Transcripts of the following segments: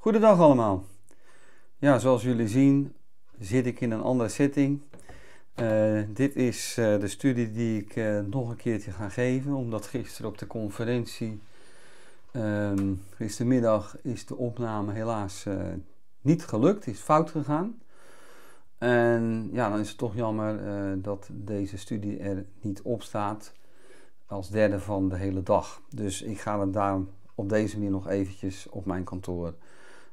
Goedendag allemaal. Ja, zoals jullie zien zit ik in een andere setting. Eh, dit is eh, de studie die ik eh, nog een keertje ga geven, omdat gisteren op de conferentie, ehm, gistermiddag, is de opname helaas niet gelukt, is fout gegaan. En ja, dan is het toch jammer dat deze studie er niet op staat als derde van de hele dag. Dus ik ga het daar op deze manier nog eventjes op mijn kantoor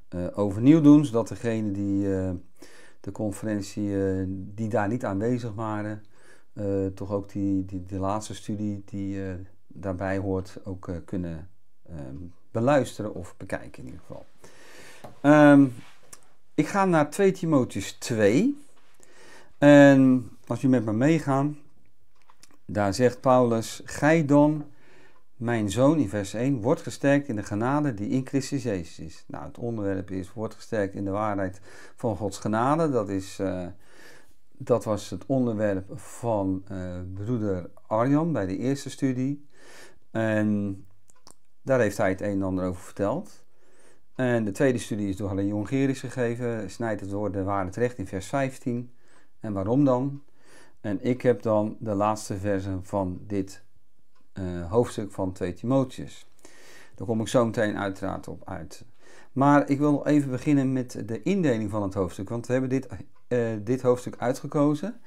eh, overnieuw doen, zodat degene die eh, de conferentie, eh, die daar niet aanwezig waren, toch ook die, die, de laatste studie die daarbij hoort ook kunnen ehm, beluisteren of bekijken in ieder geval. Ehm, ik ga naar 2 Timotheus 2. En als jullie met me meegaan, daar zegt Paulus: Gij dan, mijn zoon in vers 1, wordt gesterkt in de genade die in Christus Jezus is. Nou, het onderwerp is, wordt gesterkt in de waarheid van Gods genade. Dat, is, eh, dat was het onderwerp van eh, broeder Arjan bij de eerste studie. En daar heeft hij het een en ander over verteld. En de tweede studie is door Halle Jongeris gegeven. Snijdt het woord de waarheid recht in vers 15. En waarom dan? En ik heb dan de laatste versen van dit eh, hoofdstuk van 2 Timotheus. Daar kom ik zo meteen uiteraard op uit. Maar ik wil even beginnen met de indeling van het hoofdstuk, want we hebben dit, eh, dit hoofdstuk uitgekozen.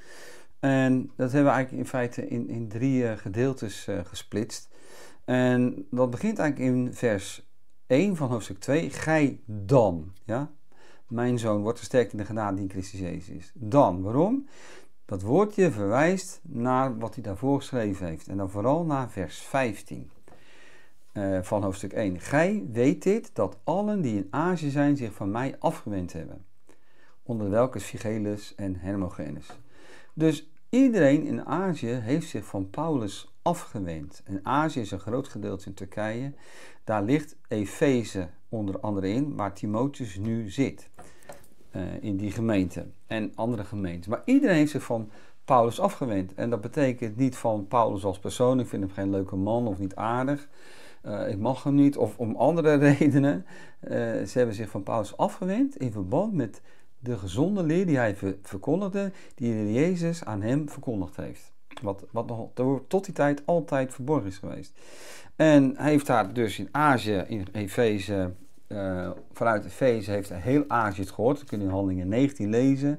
En dat hebben we eigenlijk in feite in, in drie eh, gedeeltes gesplitst. En dat begint eigenlijk in vers 1 van hoofdstuk 2. Gij dan, ja? Mijn zoon wordt versterkt in de genade die in Christus Jezus is. Dan, waarom? Dat woordje verwijst naar wat hij daarvoor geschreven heeft. En dan vooral naar vers 15 eh, van hoofdstuk 1. Gij weet dit, dat allen die in Azië zijn zich van mij afgewend hebben. Onder welke figelus en Hermogenes. Dus iedereen in Azië heeft zich van Paulus afgewend. En Azië is een groot gedeelte in Turkije. Daar ligt Efeze onder andere in, waar Timotheus nu zit. Eh, in die gemeente en andere gemeenten. Maar iedereen heeft zich van Paulus afgewend. En dat betekent niet van Paulus als persoon, ik vind hem geen leuke man of niet aardig. Eh, ik mag hem niet, of om andere redenen. Eh, ze hebben zich van Paulus afgewend in verband met de gezonde leer die hij verkondigde, die Jezus aan hem verkondigd heeft. Wat, wat nog tot die tijd altijd verborgen is geweest. En hij heeft daar dus in Azië, in Efeze uh, vanuit de feest heeft heel Azië het gehoord. Dat kun je in Handelingen 19 lezen.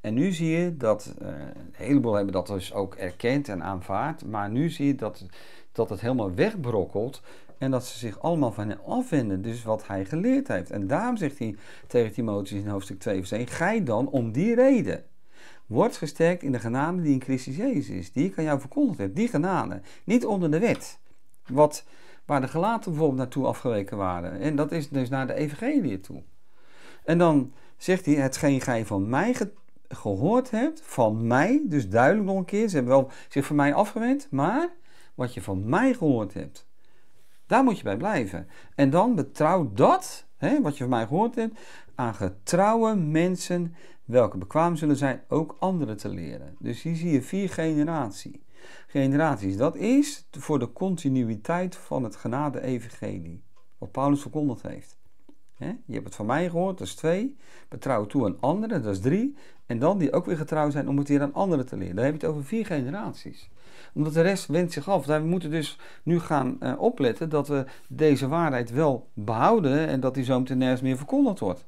En nu zie je dat, eh, een heleboel hebben dat dus ook erkend en aanvaard. Maar nu zie je dat, dat het helemaal wegbrokkelt. En dat ze zich allemaal van hem afwenden. Dus wat hij geleerd heeft. En daarom zegt hij tegen Timotheus in hoofdstuk 2 vers 1. Gij dan om die reden. wordt gesterkt in de genade die in Christus Jezus is. Die ik aan jou verkondigd heb. Die genade. Niet onder de wet. Wat waar de gelaten bijvoorbeeld naartoe afgeweken waren. En dat is dus naar de evangelie toe. En dan zegt hij, hetgeen gij van mij gehoord hebt, van mij, dus duidelijk nog een keer, ze hebben wel zich van mij afgewend, maar wat je van mij gehoord hebt, daar moet je bij blijven. En dan betrouw dat, hè, wat je van mij gehoord hebt, aan getrouwe mensen, welke bekwaam zullen zijn ook anderen te leren. Dus hier zie je vier generatie generaties. Dat is voor de continuïteit van het genade-evangelie, wat Paulus verkondigd heeft. Je hebt het van mij gehoord, dat is twee. Betrouw toe aan anderen, dat is drie. En dan die ook weer getrouw zijn om het weer aan anderen te leren. Daar heb je het over vier generaties. Omdat de rest wendt zich af. We moeten dus nu gaan eh, opletten dat we deze waarheid wel behouden en dat die zo meteen nergens meer verkondigd wordt.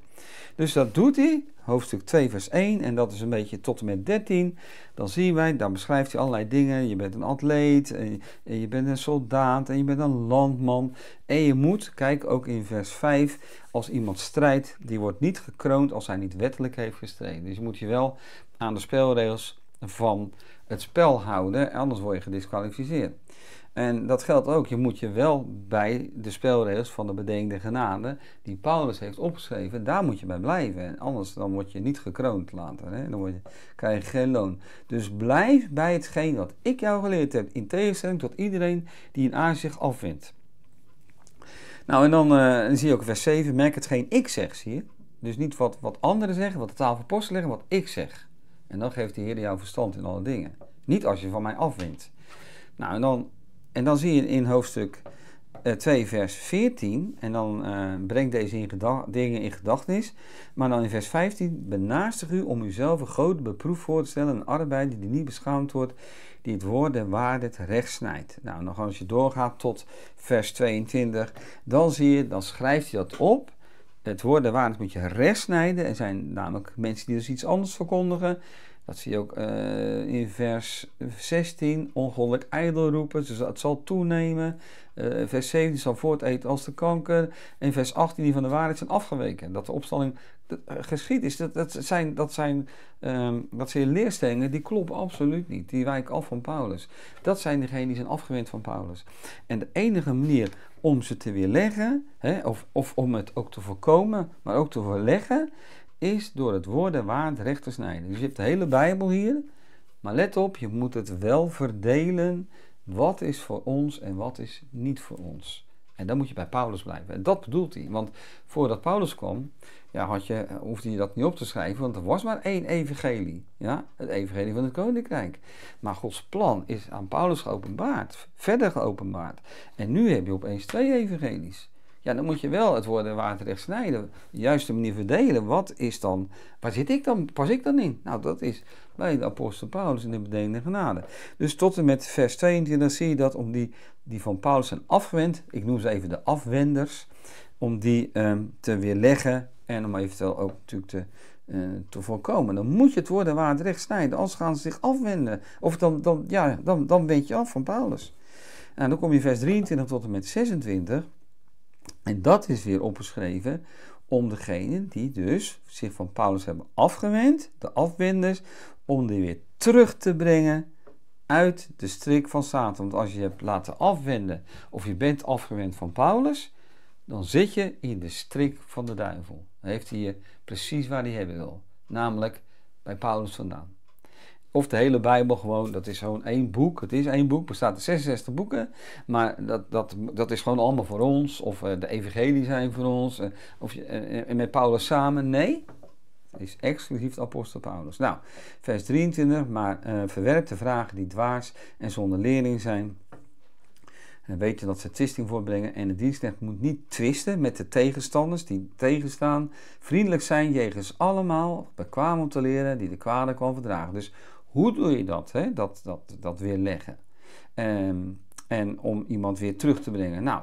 Dus dat doet hij hoofdstuk 2, vers 1, en dat is een beetje tot en met 13, dan zien wij, dan beschrijft hij allerlei dingen. Je bent een atleet, en je bent een soldaat, en je bent een landman. En je moet, kijk ook in vers 5, als iemand strijdt, die wordt niet gekroond als hij niet wettelijk heeft gestreden. Dus je moet je wel aan de spelregels van het spel houden, anders word je gedisqualificeerd. En dat geldt ook, je moet je wel bij de spelregels van de bedenkte genade, die Paulus heeft opgeschreven, daar moet je bij blijven. Anders dan word je niet gekroond later, hè? dan word je, krijg je geen loon. Dus blijf bij hetgeen wat ik jou geleerd heb, in tegenstelling tot iedereen die een aanzicht afvindt. Nou, en eh, dan, zie je ook vers 7, merk hetgeen ik zeg, zie je? Dus niet wat, wat anderen zeggen, wat de posten leggen, wat ik zeg. En dan geeft de Heer jouw verstand in alle dingen. Niet als je van mij afwint. Nou, en dan en dan zie je in hoofdstuk 2, eh, vers 14, en dan uh, brengt deze in dingen in gedachtenis. Maar dan in vers 15, benaastig u om uzelf een grote beproef voor te stellen, een arbeider die niet beschaamd wordt, die het woord en waarde het recht snijdt. Nou, nog als je doorgaat tot vers 22, dan zie je, dan schrijft hij dat op. Het woord en waarde moet je recht snijden. Er zijn namelijk mensen die dus iets anders verkondigen. Dat zie je ook eh, in vers 16, ongoddelijk ijdel roepen, dus dat zal toenemen. Eh, vers 17 zal voorteten als de kanker. En vers 18, die van de waarheid zijn afgeweken. Dat de opstanding eh, geschied is, dat, dat zijn, dat, zijn, ehm, dat zijn leerstellingen die kloppen absoluut niet. Die wijken af van Paulus. Dat zijn degenen die zijn afgewend van Paulus. En de enige manier om ze te weerleggen, hè, of, of om het ook te voorkomen, maar ook te weerleggen, is door het woord en recht te snijden. Dus je hebt de hele Bijbel hier, maar let op, je moet het wel verdelen. Wat is voor ons en wat is niet voor ons? En dan moet je bij Paulus blijven. En dat bedoelt hij. Want voordat Paulus kwam, ja, had je, eh, hoefde je dat niet op te schrijven, want er was maar één evangelie. Ja? Het evangelie van het koninkrijk. Maar Gods plan is aan Paulus geopenbaard, verder geopenbaard. En nu heb je opeens twee evangelies. Ja, dan moet je wel het woord waterrecht snijden. De juiste manier verdelen. Wat is dan, waar zit ik dan, pas ik dan in? Nou, dat is bij de apostel Paulus in de bedeelde genade. Dus tot en met vers 22 zie je dat om die, die van Paulus zijn afgewend, ik noem ze even de afwenders, om die um, te weerleggen en om eventueel ook natuurlijk te, eh, te voorkomen. Dan moet je het woord waterrecht snijden, anders gaan ze zich afwenden. Of dan, dan, ja, dan, dan weet je af van Paulus. En nou, dan kom je vers 23 tot en met 26. En dat is weer opgeschreven om degenen die dus zich van Paulus hebben afgewend, de afwenders. om die weer terug te brengen uit de strik van Satan. Want als je je hebt laten afwenden of je bent afgewend van Paulus, dan zit je in de strik van de duivel. Dan heeft hij je precies waar hij hebben wil, namelijk bij Paulus vandaan of de hele Bijbel gewoon, dat is gewoon één boek. Het is één boek, bestaat uit 66 boeken. Maar dat, dat, dat is gewoon allemaal voor ons. Of eh, de evangelie zijn voor ons. Eh, of eh, met Paulus samen. Nee, het is exclusief de apostel Paulus. Nou, vers 23. Maar verwerp de vragen die dwaas en zonder leerling zijn. En weet je dat ze twisting voorbrengen. En de dienstrecht moet niet twisten met de tegenstanders die tegenstaan. Vriendelijk zijn jegens allemaal. Bekwaam om te leren die de kwade kan verdragen. Dus hoe doe je dat? Hè? Dat, dat, dat weerleggen. Um, ehm, en om iemand weer terug te brengen. Nou,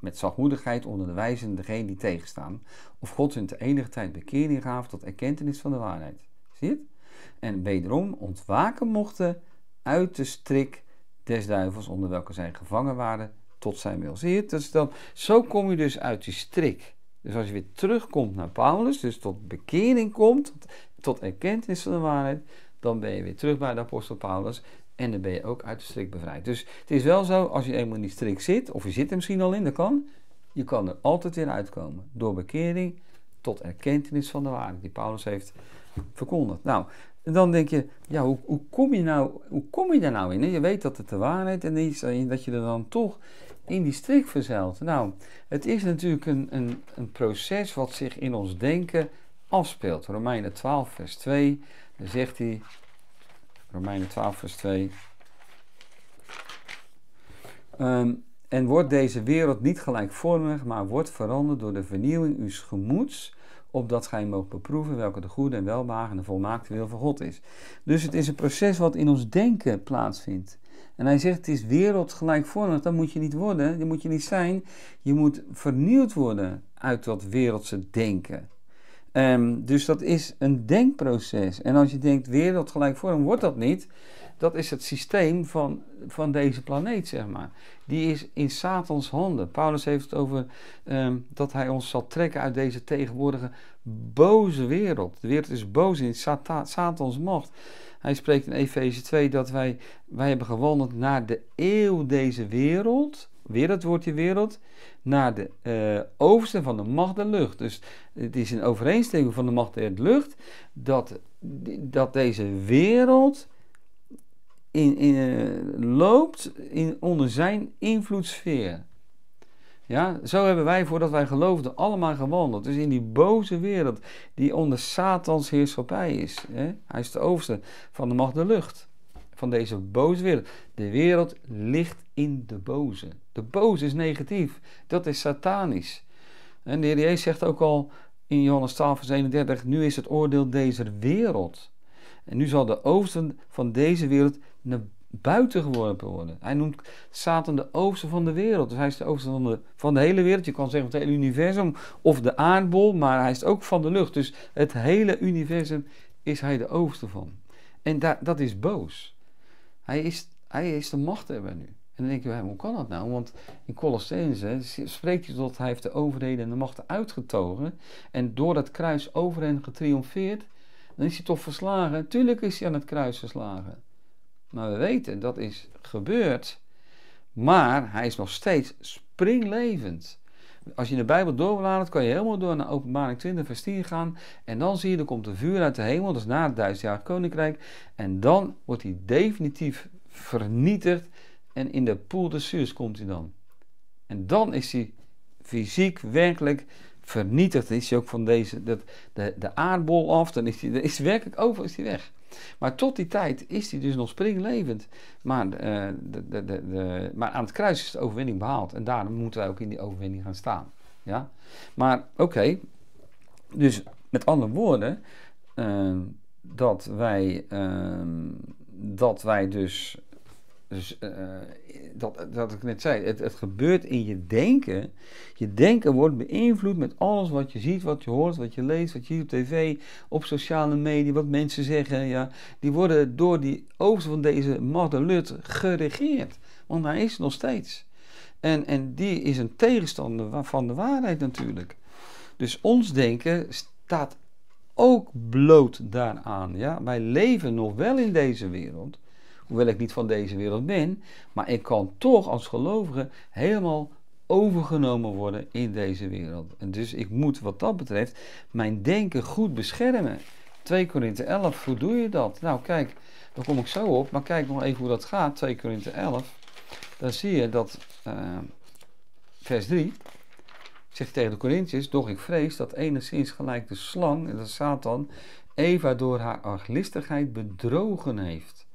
met zachtmoedigheid onderwijzen degene die tegenstaan. Of God hun te enige tijd bekering gaf tot erkentenis van de waarheid. Zie je het? En wederom ontwaken mochten uit de strik des duivels onder welke zij gevangen waren tot zijn wil. Zie je het? Dus dan, zo kom je dus uit die strik. Dus als je weer terugkomt naar Paulus, dus tot bekering komt, tot, tot erkentenis van de waarheid, dan ben je weer terug bij de apostel Paulus en dan ben je ook uit de strik bevrijd. Dus het is wel zo, als je eenmaal in die strik zit, of je zit er misschien al in, dat kan, je kan er altijd weer uitkomen. Door bekering tot erkentenis van de waarheid die Paulus heeft verkondigd. Nou, dan denk je, ja, hoe, hoe, kom, je nou, hoe kom je daar nou in? Je weet dat het de waarheid en dat je er dan toch in die strik verzelt. Nou, het is natuurlijk een, een, een proces wat zich in ons denken afspeelt. Romeinen 12, vers 2. Dan zegt hij, Romeinen 12, vers 2. Ehm, en wordt deze wereld niet gelijkvormig, maar wordt veranderd door de vernieuwing uws gemoeds, opdat gij mogen beproeven welke de goede en welbehagen en volmaakte wil van God is. Dus het is een proces wat in ons denken plaatsvindt. En hij zegt, het is wereldgelijkvormig, dan moet je niet worden, dat moet je niet zijn. Je moet vernieuwd worden uit dat wereldse denken. Ehm, dus dat is een denkproces. En als je denkt wereldgelijkvormig wordt dat niet, dat is het systeem van, van deze planeet, zeg maar. Die is in Satans handen. Paulus heeft het over ehm, dat hij ons zal trekken uit deze tegenwoordige boze wereld. De wereld is boos in Satans macht. Hij spreekt in Efeze 2 dat wij, wij hebben gewandeld naar de eeuw deze wereld weer dat woordje wereld, naar de uh, overste van de macht der lucht. Dus het is een overeenstemming van de macht der lucht dat, dat deze wereld in, in, eh, loopt in, onder zijn invloedssfeer. Ja, zo hebben wij voordat wij geloofden allemaal gewandeld. Dus in die boze wereld die onder Satans heerschappij is. Hè? Hij is de overste van de macht der lucht van deze boze wereld. De wereld ligt in de boze. De boze is negatief. Dat is satanisch. En de Heer Jezus zegt ook al in Johannes 12, vers 31, nu is het oordeel deze wereld. En nu zal de overste van deze wereld naar buiten geworpen worden. Hij noemt Satan de overste van de wereld. Dus hij is de overste van de, van de hele wereld. Je kan zeggen van het hele universum of de aardbol, maar hij is ook van de lucht. Dus het hele universum is hij de overste van. En da dat is boos. Hij is, hij is de machthebber nu. En dan denk je, hoe kan dat nou? Want in Colossense spreekt hij tot hij heeft de overheden en de machten uitgetogen. En door dat kruis over hen getriomfeerd. Dan is hij toch verslagen. Tuurlijk is hij aan het kruis verslagen. Maar we weten, dat is gebeurd. Maar hij is nog steeds springlevend. Als je de Bijbel doorbladert, kan je helemaal door naar Openbaring 20, vers 10 gaan. En dan zie je, er komt een vuur uit de hemel, dat is na het duizendjarig koninkrijk. En dan wordt hij definitief vernietigd en in de poel de zuurs komt hij dan. En dan is hij fysiek, werkelijk vernietigd. Dan is hij ook van deze, dat, de, de aardbol af, dan is hij, is werkelijk over, is hij weg. Maar tot die tijd is hij dus nog springlevend. Maar, eh, de, de, de, maar aan het kruis is de overwinning behaald. En daarom moeten wij ook in die overwinning gaan staan. Ja? Maar oké, dus met andere woorden, ehm, dat, wij, ehm, dat wij dus dus uh, dat, dat ik net zei, het, het gebeurt in je denken. Je denken wordt beïnvloed met alles wat je ziet, wat je hoort, wat je leest, wat je ziet op tv, op sociale media, wat mensen zeggen. Ja, die worden door die oogst van deze Madelut geregeerd. Want daar is nog steeds. En, en die is een tegenstander van de waarheid natuurlijk. Dus ons denken staat ook bloot daaraan. Ja? Wij leven nog wel in deze wereld hoewel ik niet van deze wereld ben, maar ik kan toch als gelovige helemaal overgenomen worden in deze wereld. En dus ik moet wat dat betreft mijn denken goed beschermen. 2 Korinthe 11, hoe doe je dat? Nou kijk, daar kom ik zo op, maar kijk nog even hoe dat gaat, 2 Korinthe 11. Dan zie je dat eh, vers 3 zegt tegen de Corinthiërs, doch ik vrees dat enigszins gelijk de slang, en dat is Satan, Eva door haar arglistigheid bedrogen heeft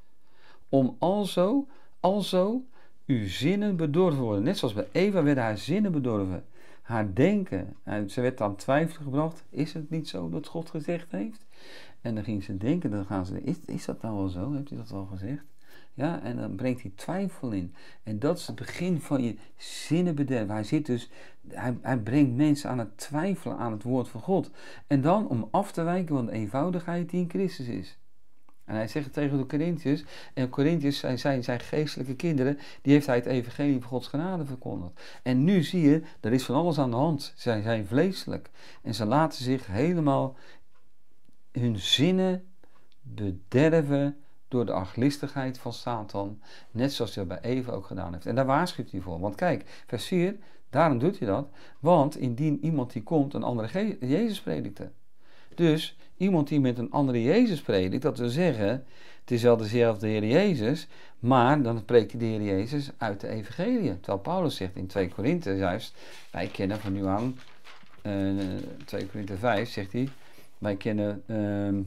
om alzo, alzo uw zinnen bedorven worden. Net zoals bij Eva werden haar zinnen bedorven. Haar denken. En nou, ze werd aan twijfel gebracht. Is het niet zo dat God gezegd heeft? En dan ging ze denken. Dan gaan ze. Is, is dat nou wel zo? Heeft hij dat al gezegd? Ja, en dan brengt hij twijfel in. En dat is het begin van je zinnenbederf. Hij, zit dus, hij, hij brengt mensen aan het twijfelen aan het woord van God. En dan om af te wijken van de eenvoudigheid die in Christus is. En hij zegt tegen de Corinthiërs, en Corinthiërs zijn, zijn, zijn geestelijke kinderen, die heeft hij het evangelie van Gods genade verkondigd. En nu zie je, er is van alles aan de hand. Zij zijn vleeselijk. En ze laten zich helemaal hun zinnen bederven door de arglistigheid van Satan, net zoals hij dat bij Eva ook gedaan heeft. En daar waarschuwt hij voor. Want kijk, vers 4, daarom doet hij dat, want indien iemand die komt een andere Jezus predikte. Dus iemand die met een andere Jezus predikt, dat wil zeggen, het is wel dezelfde Heer Jezus, maar dan spreekt hij de Heer Jezus uit de Evangelie. Terwijl Paulus zegt in 2 Korinthe juist, wij kennen van nu aan, 2 eh, Korinthe 5 zegt hij, wij kennen ehm,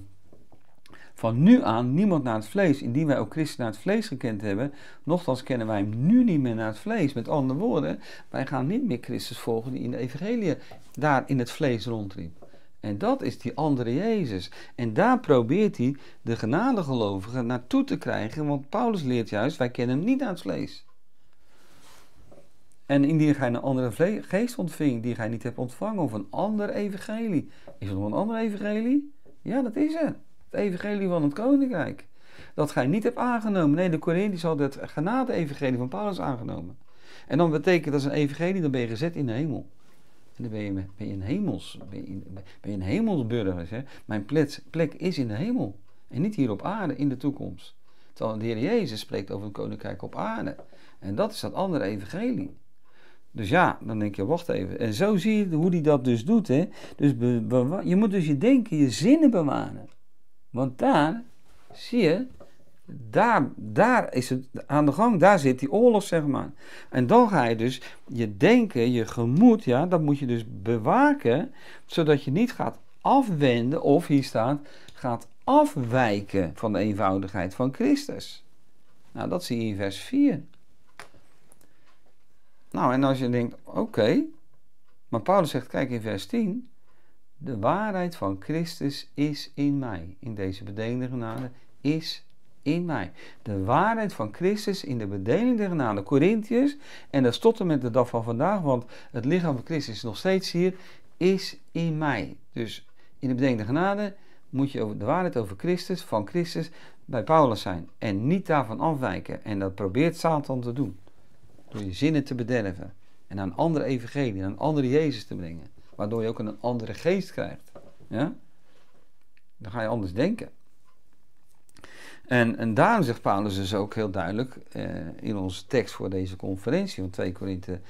van nu aan niemand naar het vlees, indien wij ook Christus naar het vlees gekend hebben, nochtans kennen wij hem nu niet meer naar het vlees. Met andere woorden, wij gaan niet meer Christus volgen die in de Evangelie daar in het vlees rondriep. En dat is die andere Jezus. En daar probeert hij de genadegelovigen naartoe te krijgen, want Paulus leert juist, wij kennen hem niet uit het vlees. En indien gij een andere geest ontving, die gij niet hebt ontvangen, of een ander evangelie. Is er nog een ander evangelie? Ja, dat is het. Het evangelie van het koninkrijk. Dat gij niet hebt aangenomen. Nee, de Corinthiërs hadden het genade-evangelie van Paulus aangenomen. En dan betekent dat een evangelie, dan ben je gezet in de hemel dan ben je, een hemels, ben je, een hemelsburger. Hè? Mijn plek, plek is in de hemel en niet hier op aarde in de toekomst. Terwijl de Heer Jezus spreekt over een koninkrijk op aarde. En dat is dat andere evangelie. Dus ja, dan denk je, wacht even. En zo zie je hoe hij dat dus doet. Hè? Dus je moet dus je denken, je zinnen bewaren. Want daar zie je daar, daar is het aan de gang, daar zit die oorlog, zeg maar. En dan ga je dus je denken, je gemoed, ja, dat moet je dus bewaken, zodat je niet gaat afwenden of hier staat, gaat afwijken van de eenvoudigheid van Christus. Nou, dat zie je in vers 4. Nou, en als je denkt, oké, maar Paulus zegt, kijk in vers 10, de waarheid van Christus is in mij, in deze bedenende genade, is in mij. De waarheid van Christus in de bedeling der genade. Corinthiërs, en dat is tot en met de dag van vandaag, want het lichaam van Christus is nog steeds hier, is in mij. Dus in de bedeling der genade moet je over de waarheid over Christus, van Christus, bij Paulus zijn. En niet daarvan afwijken. En dat probeert Satan te doen. Door je zinnen te bederven. En aan een andere evangelie, aan een andere Jezus te brengen. Waardoor je ook een andere geest krijgt. Ja? Dan ga je anders denken. En, en daarom zegt Paulus dus ook heel duidelijk eh, in onze tekst voor deze conferentie van 2 Korinthe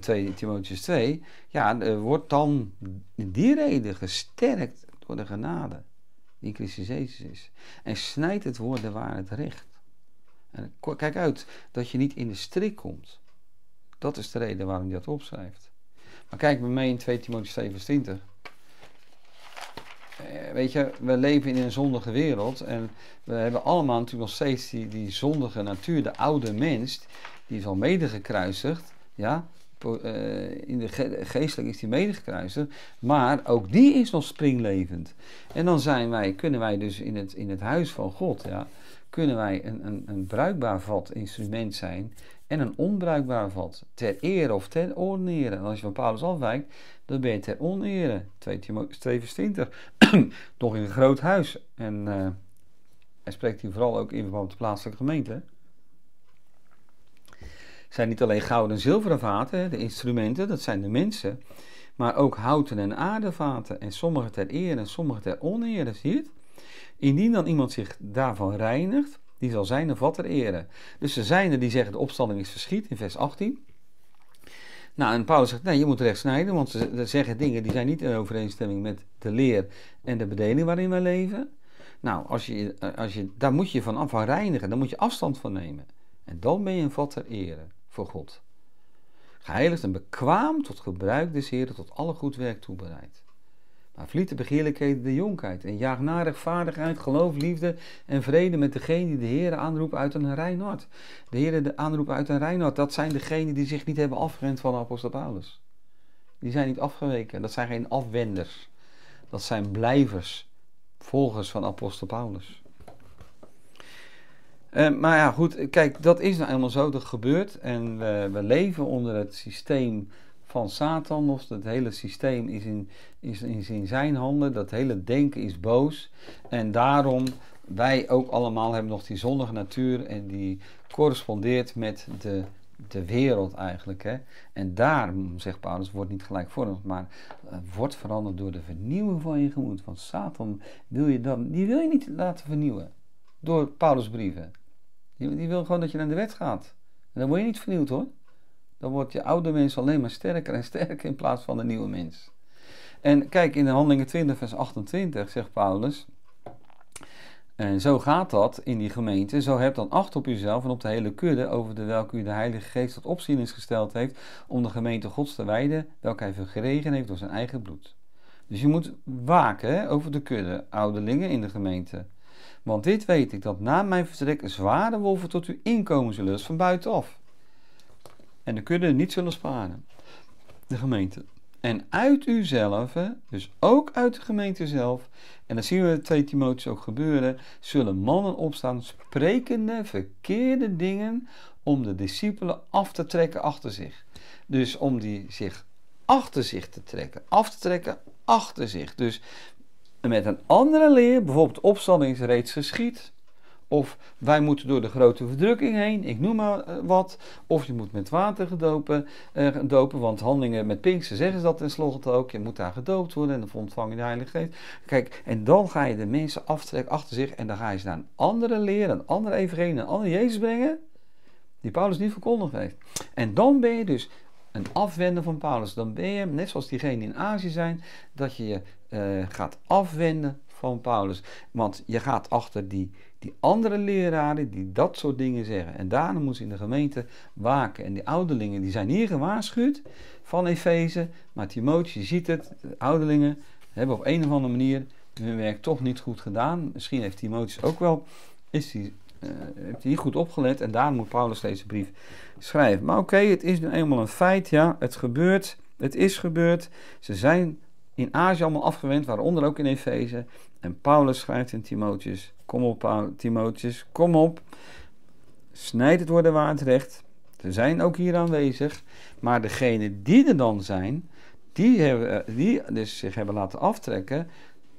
2 eh, Timotheus 2. Ja, wordt dan die reden gesterkt door de genade die Christus Jezus is. En snijdt het woord de waarheid recht. En kijk uit dat je niet in de strik komt. Dat is de reden waarom hij dat opschrijft. Maar kijk maar mee in 2 Timotheus 2:20. vers 20. Eh, weet je, we leven in een zondige wereld en we hebben allemaal natuurlijk nog steeds die, die zondige natuur, de oude mens, die is al medegekruisigd, ja, eh, in de geestelijk is die medegekruisigd, maar ook die is nog springlevend. En dan zijn wij, kunnen wij dus in het, in het huis van God, ja, kunnen wij een, een, een bruikbaar vat instrument zijn en een onbruikbaar vat, ter eer of ter oorderen. En als je van Paulus afwijkt, dat ben je ter onere. 2 Timotheus 2 vers 20. Nog in een groot huis. En eh, hij spreekt hier vooral ook in verband met de plaatselijke gemeente. zijn niet alleen gouden en zilveren vaten, de instrumenten, dat zijn de mensen. Maar ook houten en aardevaten. En sommige ter eer en sommige ter onere, zie je Indien dan iemand zich daarvan reinigt, die zal zijn of wat ter ere. Dus er zijn er die zeggen de opstanding is verschiet in vers 18. Nou, en Paulus zegt, nee, je moet recht snijden, want ze zeggen dingen die zijn niet in overeenstemming met de leer en de bedeling waarin wij leven. Nou, als je, als je, daar moet je van, van reinigen, daar moet je afstand van nemen. En dan ben je een vat ter ere voor God. Geheiligd en bekwaam tot gebruik des Heren, tot alle goed werk toebereid. Maar de begeerlijkheden de jonkheid en jaag naar rechtvaardigheid, geloof, liefde en vrede met degene die de Heer aanroepen uit een rein hart. De Heer aanroept uit een rein dat zijn degenen die zich niet hebben afgewend van apostel Paulus. Die zijn niet afgeweken, dat zijn geen afwenders. Dat zijn blijvers, volgers van apostel Paulus. Eh, maar ja, goed, kijk, dat is nou helemaal zo, dat gebeurt. En we leven onder het systeem van Satan of het hele systeem is in, is, in zijn handen. Dat hele denken is boos. En daarom, wij ook allemaal hebben nog die zondige natuur en die correspondeert met de, de wereld eigenlijk. Hè? En daar, zegt Paulus, wordt niet gelijkvormig, maar eh, wordt veranderd door de vernieuwing van je gemoed. Want Satan wil je dan, die wil je niet laten vernieuwen door Paulus brieven. Die, die wil gewoon dat je naar de wet gaat. En dan word je niet vernieuwd hoor. Dan wordt je oude mens alleen maar sterker en sterker in plaats van de nieuwe mens. En kijk, in de Handelingen 20, vers 28 zegt Paulus. En zo gaat dat in die gemeente. Zo heb dan acht op uzelf en op de hele kudde, over de welke u de Heilige Geest tot opzien is gesteld heeft, om de gemeente Gods te wijden, welke hij vergeregen heeft door zijn eigen bloed. Dus je moet waken hè, over de kudde, ouderlingen in de gemeente. Want dit weet ik, dat na mijn vertrek zware wolven tot u inkomen zullen, dus van buitenaf. En de kunnen niet zullen sparen. De gemeente. En uit uzelf, dus ook uit de gemeente zelf, en dat zien we in 2 Timotheus ook gebeuren, zullen mannen opstaan sprekende verkeerde dingen om de discipelen af te trekken achter zich. Dus om die zich achter zich te trekken, af te trekken achter zich. Dus met een andere leer, bijvoorbeeld opstanding is reeds geschied, of wij moeten door de grote verdrukking heen, ik noem maar eh, wat. Of je moet met water gedopen, eh, dopen, want handelingen met Pinksen zeggen ze dat tenslotte ook. Je moet daar gedoopt worden en dan ontvang je de Heilige Geest. Kijk, en dan ga je de mensen aftrekken achter zich en dan ga je ze naar een andere leren, een andere evangelie, een andere Jezus brengen. Die Paulus niet verkondigd heeft. En dan ben je dus een afwenden van Paulus. Dan ben je, net zoals diegenen in Azië zijn, dat je je eh, gaat afwenden van Paulus. Want je gaat achter die die andere leraren die dat soort dingen zeggen. En daarom moeten ze in de gemeente waken. En die ouderlingen die zijn hier gewaarschuwd van Efeze, maar Timotheus, je ziet het, de ouderlingen hebben op een of andere manier hun werk toch niet goed gedaan. Misschien heeft Timotheus ook wel, is die, eh, heeft hij goed opgelet en daarom moet Paulus deze brief schrijven. Maar oké, het is nu eenmaal een feit, ja, het gebeurt, het is gebeurd. Ze zijn in Azië allemaal afgewend, waaronder ook in Efeze. En Paulus schrijft in Timotheus: Kom op, Timotheus, kom op. Snijd het worden waardrecht. recht. Ze zijn ook hier aanwezig. Maar degenen die er dan zijn, die, hebben, eh, die dus zich hebben laten aftrekken,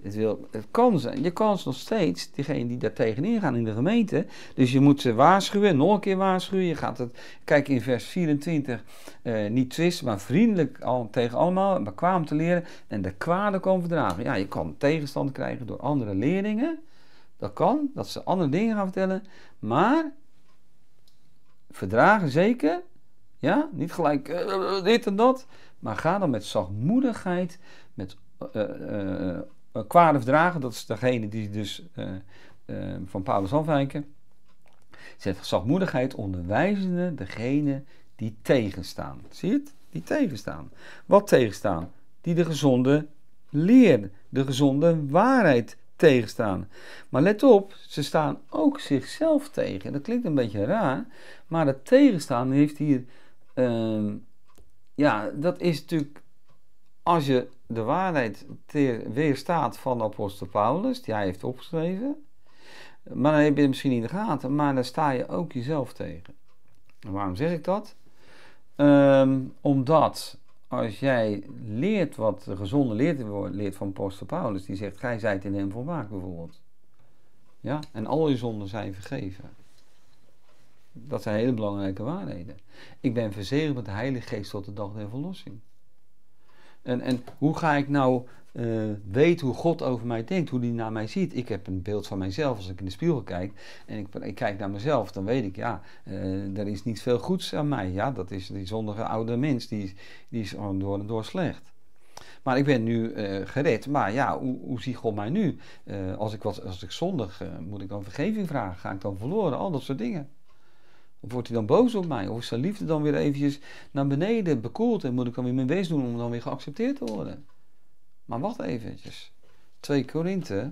het, wil, het kan zijn. Je kan nog steeds diegenen die daar tegenin gaan in de gemeente. Dus je moet ze waarschuwen, nog een keer waarschuwen. Je gaat het, kijk in vers 24, eh, niet twisten, maar vriendelijk al, tegen allemaal, bekwaam te leren en de kwade kan verdragen. Ja, je kan tegenstand krijgen door andere leerlingen. Dat kan, dat ze andere dingen gaan vertellen. Maar verdragen zeker. Ja, niet gelijk eh, dit en dat. Maar ga dan met zachtmoedigheid, met eh, eh, eh, kwade verdragen, dat is degene die dus eh, eh, van Paulus afwijken. Zet zachtmoedigheid onderwijzende degene die tegenstaan. Zie je het? Die tegenstaan. Wat tegenstaan? Die de gezonde leer, de gezonde waarheid tegenstaan. Maar let op, ze staan ook zichzelf tegen. Dat klinkt een beetje raar, maar het tegenstaan heeft hier. Ehm, ja, dat is natuurlijk. Als je de waarheid weerstaat van apostel Paulus, die hij heeft opgeschreven. Maar dan heb je het misschien niet in de gaten, maar dan sta je ook jezelf tegen. En waarom zeg ik dat? Ehm, omdat als jij leert wat de gezonde leert, leert van apostel Paulus, die zegt, gij zijt in hem volmaakt bijvoorbeeld. Ja? En al je zonden zijn vergeven. Dat zijn hele belangrijke waarheden. Ik ben verzegeld met de Heilige Geest tot de dag der verlossing. En, en hoe ga ik nou uh, weten hoe God over mij denkt, hoe die naar mij ziet? Ik heb een beeld van mijzelf als ik in de spiegel kijk en ik, kijk naar mezelf, dan weet ik, ja, eh, er is niet veel goeds aan mij. Ja, dat is die zondige oude mens, die, die is door en door slecht. Maar ik ben nu uh, gered. Maar ja, hoe, hoe ziet God mij nu? als, ik wat, als ik zondig, moet ik dan vergeving vragen? Ga ik dan verloren? Al dat soort dingen. Of wordt hij dan boos op mij? Of is zijn liefde dan weer eventjes naar beneden bekoeld en moet ik dan weer mijn wees doen om dan weer geaccepteerd te worden? Maar wacht eventjes. 2 Korinthe,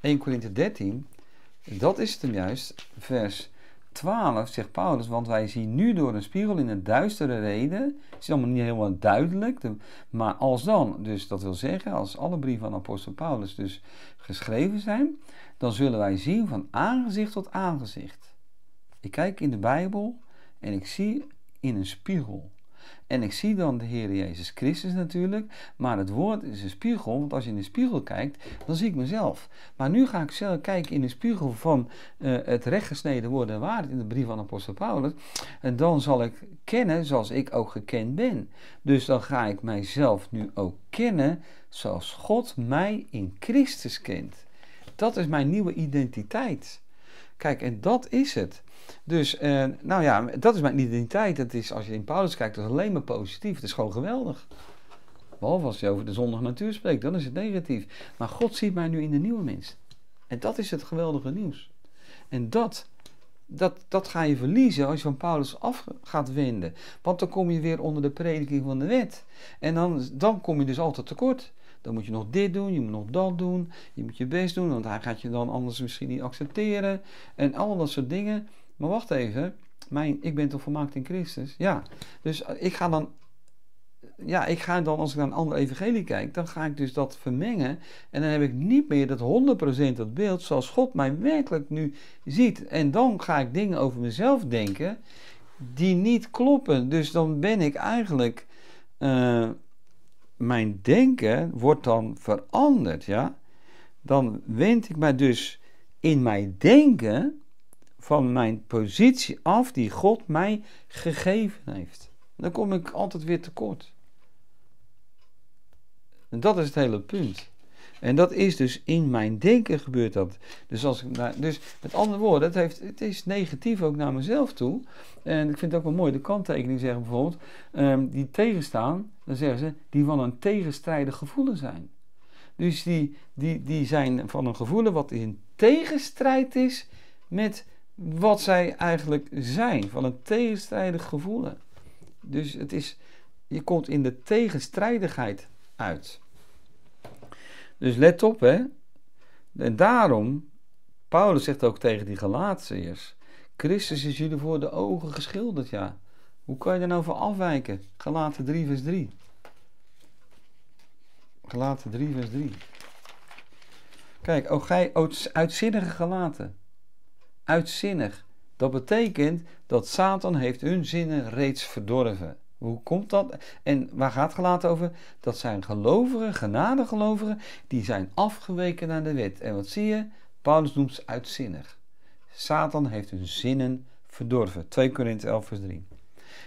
1 Korinthe 13, dat is het hem juist, vers 12 zegt Paulus, want wij zien nu door een spiegel in een duistere reden. Het is allemaal niet helemaal duidelijk, maar als dan, dus dat wil zeggen, als alle brieven van apostel Paulus dus geschreven zijn, dan zullen wij zien van aangezicht tot aangezicht. Ik kijk in de Bijbel en ik zie in een spiegel. En ik zie dan de Heer Jezus Christus natuurlijk, maar het woord is een spiegel, want als je in de spiegel kijkt, dan zie ik mezelf. Maar nu ga ik zelf kijken in de spiegel van eh, het rechtgesneden worden waard in de brief van apostel Paulus. En dan zal ik kennen zoals ik ook gekend ben. Dus dan ga ik mijzelf nu ook kennen zoals God mij in Christus kent. Dat is mijn nieuwe identiteit. Kijk, en dat is het. Dus, eh, nou ja, dat is mijn identiteit. Dat is, als je in Paulus kijkt, dat is alleen maar positief. Het is gewoon geweldig. Behalve als je over de zondige natuur spreekt, dan is het negatief. Maar God ziet mij nu in de nieuwe mens. En dat is het geweldige nieuws. En dat, dat, dat ga je verliezen als je van Paulus af gaat wenden. Want dan kom je weer onder de prediking van de wet. En dan, dan kom je dus altijd tekort. Dan moet je nog dit doen, je moet nog dat doen, je moet je best doen, want hij gaat je dan anders misschien niet accepteren. En al dat soort dingen. Maar wacht even, mijn, ik ben toch volmaakt in Christus? Ja, dus eh, ik ga dan ja, ik ga dan, als ik naar een ander evangelie kijk, dan ga ik dus dat vermengen. En dan heb ik niet meer dat 100% dat beeld zoals God mij werkelijk nu ziet. En dan ga ik dingen over mezelf denken die niet kloppen. Dus dan ben ik eigenlijk eh, mijn denken wordt dan veranderd, ja, dan wend ik mij dus in mijn denken van mijn positie af die God mij gegeven heeft. Dan kom ik altijd weer tekort. En dat is het hele punt. En dat is dus in mijn denken gebeurt dat. Dus, als ik, nou, dus met andere woorden, het, heeft, het is negatief ook naar mezelf toe. En ik vind het ook wel mooi, de kanttekening zeggen bijvoorbeeld, ehm, die tegenstaan, dan zeggen ze, die van een tegenstrijdig gevoel zijn. Dus die, die, die zijn van een gevoel wat in tegenstrijd is met wat zij eigenlijk zijn. Van een tegenstrijdig gevoel. Dus het is, je komt in de tegenstrijdigheid uit. Dus let op, hè. En daarom, Paulus zegt ook tegen die Galatiërs: Christus is jullie voor de ogen geschilderd, ja. Hoe kan je daar nou voor afwijken? Galaten 3, vers 3. Galaten 3, vers 3. Kijk, ook gij uitzinnige gelaten. Uitzinnig. Dat betekent dat Satan heeft hun zinnen reeds verdorven. Hoe komt dat? En waar gaat gelaten over? Dat zijn gelovigen, genadegelovigen, die zijn afgeweken naar de wet. En wat zie je? Paulus noemt ze uitzinnig. Satan heeft hun zinnen verdorven. 2 Korinthe 11 vers 3.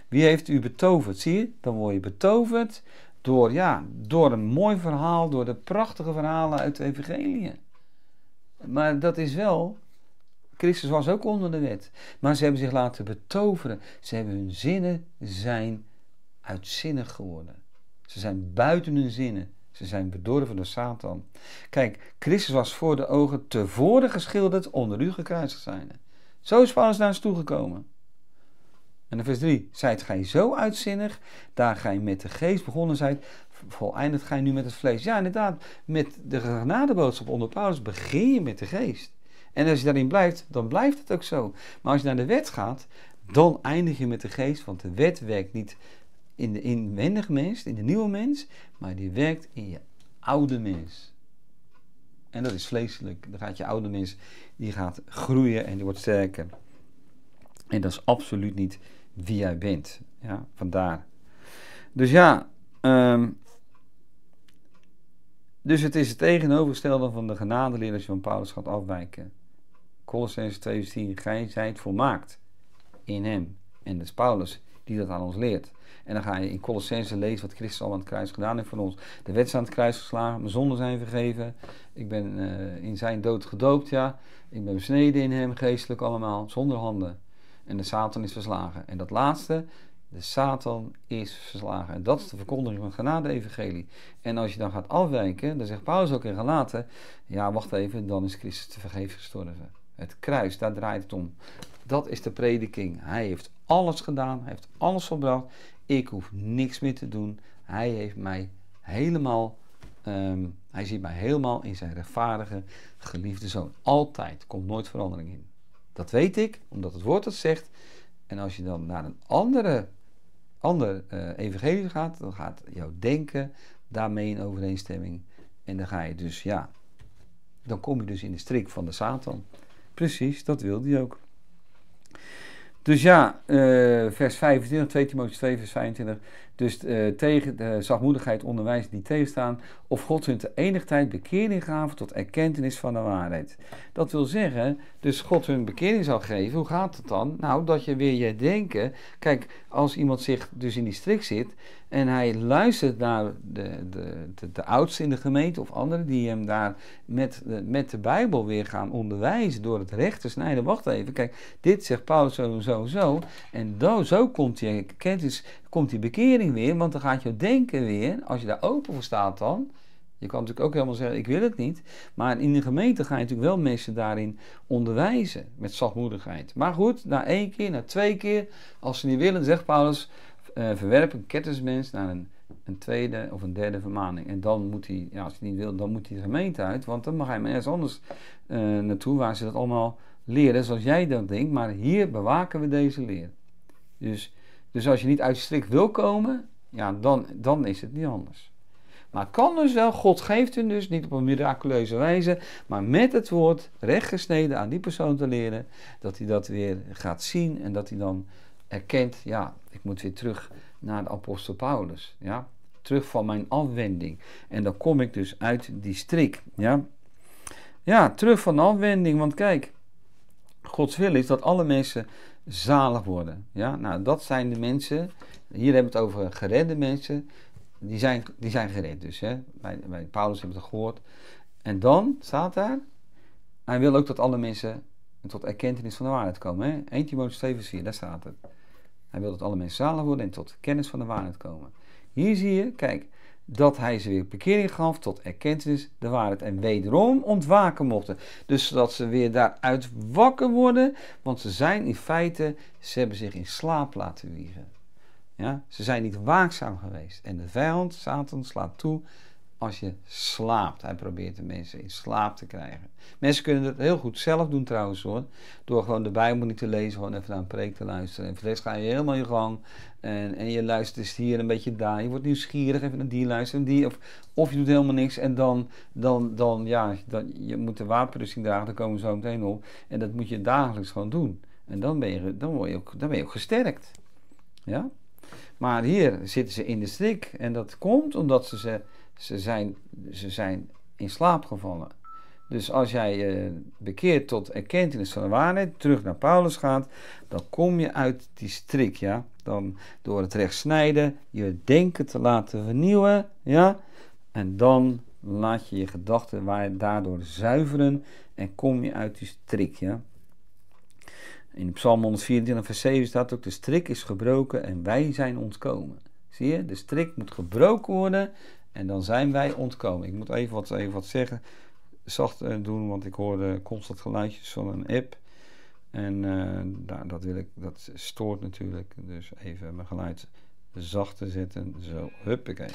Wie heeft u betoverd? Zie je? Dan word je betoverd door, ja, door een mooi verhaal, door de prachtige verhalen uit de evangelie. Maar dat is wel Christus was ook onder de wet. Maar ze hebben zich laten betoveren. Ze hebben hun zinnen zijn uitzinnig geworden. Ze zijn buiten hun zinnen. Ze zijn bedorven door Satan. Kijk, Christus was voor de ogen tevoren geschilderd onder u gekruisigd zijn. Zo is Paulus naar ons toegekomen. En in vers 3, zijt gij zo uitzinnig, daar gij met de geest begonnen zijt, voleindigt gij nu met het vlees. Ja, inderdaad, met de genadeboodschap onder Paulus begin je met de geest. En als je daarin blijft, dan blijft het ook zo. Maar als je naar de wet gaat, dan eindig je met de geest, want de wet werkt niet in de inwendige mens, in de nieuwe mens, maar die werkt in je oude mens. En dat is vleeselijk. Dan gaat je oude mens, die gaat groeien en die wordt sterker. En dat is absoluut niet wie jij bent. Ja, vandaar. Dus ja, ehm, dus het is het tegenovergestelde van de genadeleer als je van Paulus gaat afwijken. Colossense 2:10, gij zijt volmaakt in hem. En dat is Paulus die dat aan ons leert. En dan ga je in Colossense lezen wat Christus al aan het kruis gedaan heeft voor ons. De wet is aan het kruis geslagen, mijn zonden zijn vergeven. Ik ben eh, in zijn dood gedoopt, ja. Ik ben besneden in hem, geestelijk allemaal, zonder handen. En de Satan is verslagen. En dat laatste, de Satan is verslagen. En dat is de verkondiging van het genade-evangelie. En als je dan gaat afwijken, dan zegt Paulus ook in Galaten... Ja, wacht even, dan is Christus te vergeven gestorven. Het kruis, daar draait het om. Dat is de prediking. Hij heeft alles gedaan, hij heeft alles volbracht. Ik hoef niks meer te doen. Hij heeft mij helemaal, ehm, hij ziet mij helemaal in zijn rechtvaardige, geliefde zoon. Altijd, komt nooit verandering in. Dat weet ik, omdat het woord dat zegt. En als je dan naar een andere, ander eh, evangelie gaat, dan gaat jouw denken daarmee in overeenstemming. En dan ga je dus, ja, dan kom je dus in de strik van de Satan. Precies, dat wilde hij ook. Dus ja, eh, vers 25, 2 Timotheus 2, vers 25. Dus eh, tegen de eh, zachtmoedigheid onderwijs die tegenstaan. Of God hun te enig tijd bekering gaven tot erkentenis van de waarheid. Dat wil zeggen, dus God hun bekering zal geven. Hoe gaat het dan? Nou, dat je weer je denken. Kijk, als iemand zich dus in die strik zit. En hij luistert naar de, de, de, oudsten in de gemeente of anderen die hem daar met, met de Bijbel weer gaan onderwijzen door het recht te snijden. Wacht even, kijk, dit zegt Paulus zo, zo, zo. En dan, zo komt die kennis komt die bekering weer, want dan gaat je denken weer, als je daar open voor staat dan, je kan natuurlijk ook helemaal zeggen, ik wil het niet. Maar in de gemeente ga je natuurlijk wel mensen daarin onderwijzen met zachtmoedigheid. Maar goed, na één keer, na twee keer, als ze niet willen, zegt Paulus, eh, verwerp een kettersmens naar een, een, tweede of een derde vermaning. En dan moet hij, ja, als hij niet wil, dan moet hij de gemeente uit, want dan mag hij maar ergens anders eh, naartoe waar ze dat allemaal leren zoals jij dat denkt. Maar hier bewaken we deze leer. Dus dus als je niet uit je strik wil komen, ja, dan, dan is het niet anders. Maar kan dus wel, God geeft hem dus, niet op een miraculeuze wijze, maar met het woord rechtgesneden aan die persoon te leren, dat hij dat weer gaat zien en dat hij dan erkent, ja, ik moet weer terug naar de apostel Paulus, ja, terug van mijn afwending. En dan kom ik dus uit die strik, ja. Ja, terug van de afwending, want kijk, Gods wil is dat alle mensen zalig worden. Ja? Nou, dat zijn de mensen, hier hebben we het over geredde mensen, die zijn, die zijn gered dus. Hè? Bij, Paulus hebben we het gehoord. En dan staat daar, hij wil ook dat alle mensen tot erkentenis van de waarheid komen. Hè? 1 Timotheüs daar staat het. Hij wil dat alle mensen zalig worden en tot kennis van de waarheid komen. Hier zie je, kijk, dat hij ze weer bekering gaf tot erkentenis de waarheid en wederom ontwaken mochten. Dus zodat ze weer daaruit wakker worden, want ze zijn in feite, ze hebben zich in slaap laten wiegen. Ja? Ze zijn niet waakzaam geweest. En de vijand, Satan, slaat toe als je slaapt. Hij probeert de mensen in slaap te krijgen. Mensen kunnen dat heel goed zelf doen trouwens hoor. Door gewoon de Bijbel niet te lezen, gewoon even naar een preek te luisteren. En voor de ga je helemaal je gang. En, en je luistert hier een beetje daar. Je wordt nieuwsgierig, even naar die luisteren. Die, of, of je doet helemaal niks en dan, dan, dan ja, dan, je moet de wapenrusting dragen. Daar komen ze zo meteen op. En dat moet je dagelijks gewoon doen. En dan ben je, dan word je, ook, dan ben je ook gesterkt. Ja? Maar hier zitten ze in de strik. En dat komt omdat ze, ze, ze, zijn, ze zijn in slaap gevallen. Dus als jij je eh, bekeert tot erkentenis van de waarheid, terug naar Paulus gaat, dan kom je uit die strik, ja dan door het recht snijden, je denken te laten vernieuwen, ja? En dan laat je je gedachten daardoor zuiveren en kom je uit die strik, ja? In Psalm 124, vers 7 staat ook: De strik is gebroken en wij zijn ontkomen. Zie je, de strik moet gebroken worden en dan zijn wij ontkomen. Ik moet even wat, even wat zeggen, zacht eh, doen, want ik hoorde constant geluidjes van een app. En nou, dat, wil ik, dat stoort natuurlijk. Dus even mijn geluid zachter zetten. Zo, huppakee.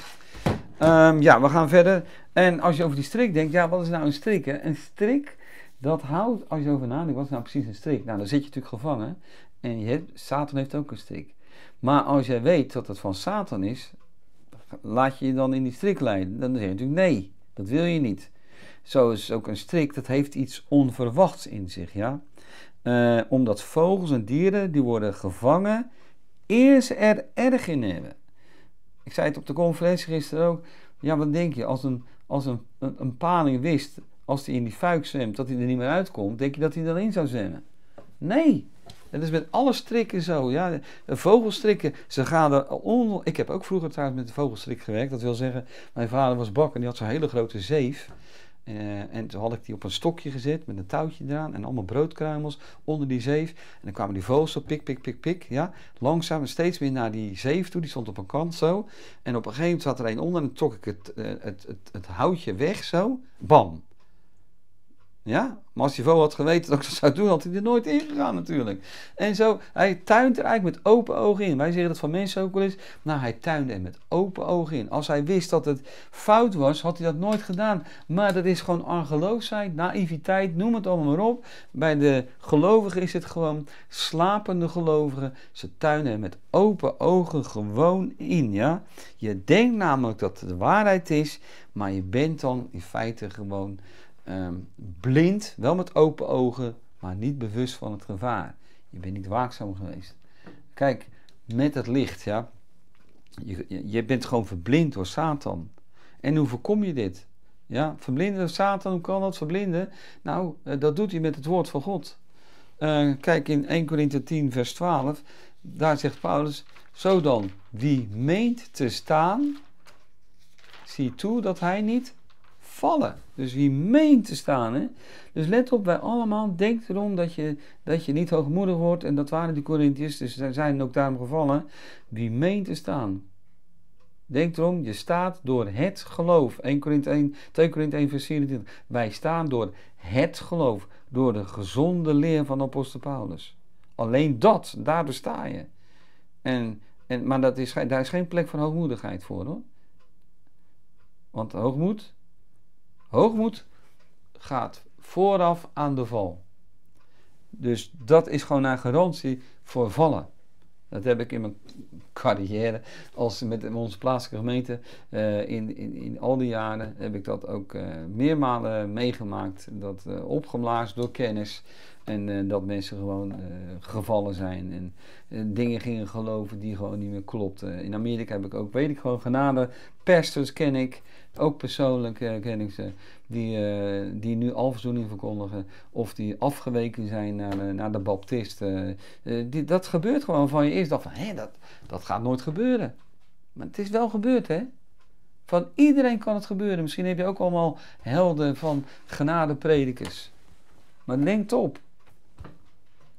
Um, ja, we gaan verder. En als je over die strik denkt, ja, wat is nou een strik? Een strik, dat houdt, als je over nadenkt, wat is nou precies een strik? Nou, dan zit je natuurlijk gevangen. En je hebt, Satan heeft ook een strik. Maar als jij weet dat het van Satan is, laat je je dan in die strik leiden. Dan zeg je natuurlijk nee, dat wil je niet. Zo is ook een strik, dat heeft iets onverwachts in zich, ja. Eh, omdat vogels en dieren, die worden gevangen, eerst er erg in hebben. Ik zei het op de conferentie gisteren ook. Ja, wat denk je, als een, als een, een, paling wist, als hij in die fuik zwemt, dat hij er niet meer uitkomt, denk je dat hij erin zou zwemmen? Nee, dat is met alle strikken zo. Ja. vogelstrikken, ze gaan er on... Ik heb ook vroeger trouwens met de vogelstrik gewerkt. Dat wil zeggen, mijn vader was bak en die had zo'n hele grote zeef. Eh, en toen had ik die op een stokje gezet met een touwtje eraan en allemaal broodkruimels onder die zeef. En dan kwamen die vogels zo pik, pik, pik, pik. Ja. Langzaam en steeds meer naar die zeef toe. Die stond op een kant zo. En op een gegeven moment zat er een onder en dan trok ik het, eh, het, het, het houtje weg zo. Bam! Ja, maar als Jevo had geweten dat ik dat zou doen, had hij er nooit in gegaan natuurlijk. En zo, hij tuint er eigenlijk met open ogen in. Wij zeggen dat van mensen ook wel eens. Nou, hij tuinde er met open ogen in. Als hij wist dat het fout was, had hij dat nooit gedaan. Maar dat is gewoon argeloosheid, naïviteit, noem het allemaal maar op. Bij de gelovigen is het gewoon slapende gelovigen. Ze tuinen er met open ogen gewoon in, ja. Je denkt namelijk dat het de waarheid is, maar je bent dan in feite gewoon Ehm, blind, wel met open ogen, maar niet bewust van het gevaar. Je bent niet waakzaam geweest. Kijk, met het licht, ja. Je, je bent gewoon verblind door Satan. En hoe voorkom je dit? Ja, verblinden door Satan, hoe kan dat verblinden? Nou, eh, dat doet hij met het woord van God. Eh, kijk in 1 Corinthië 10, vers 12. Daar zegt Paulus: Zo dan, wie meent te staan, zie toe dat hij niet dus wie meent te staan. Hè? Dus let op, wij allemaal, denk erom dat je, dat je niet hoogmoedig wordt. En dat waren de Corinthiërs, dus zij zijn ook daarom gevallen. Die meent te staan. Denk erom, je staat door het geloof. 1 Korinthe 1, 2 Korinthe 1 vers 24. Wij staan door het geloof. Door de gezonde leer van apostel Paulus. Alleen dat, daar sta je. En, en, maar dat is, daar is geen plek van hoogmoedigheid voor hoor. Want hoogmoed Hoogmoed gaat vooraf aan de val. Dus dat is gewoon een garantie voor vallen. Dat heb ik in mijn carrière, als met onze plaatselijke gemeente, eh, in, in, in al die jaren heb ik dat ook eh, meermalen meegemaakt. Dat uh, door kennis, en eh, dat mensen gewoon eh, gevallen zijn en eh, dingen gingen geloven die gewoon niet meer klopten. In Amerika heb ik ook, weet ik gewoon, genade pastors ken ik, ook persoonlijk ken ik ze, die, die nu al verzoening verkondigen of die afgeweken zijn naar de, naar de baptisten. dat gebeurt gewoon van je eerst dacht van, hé, dat, dat gaat nooit gebeuren. Maar het is wel gebeurd, hè? Van iedereen kan het gebeuren. Misschien heb je ook allemaal helden van genadepredikers. Maar denk op.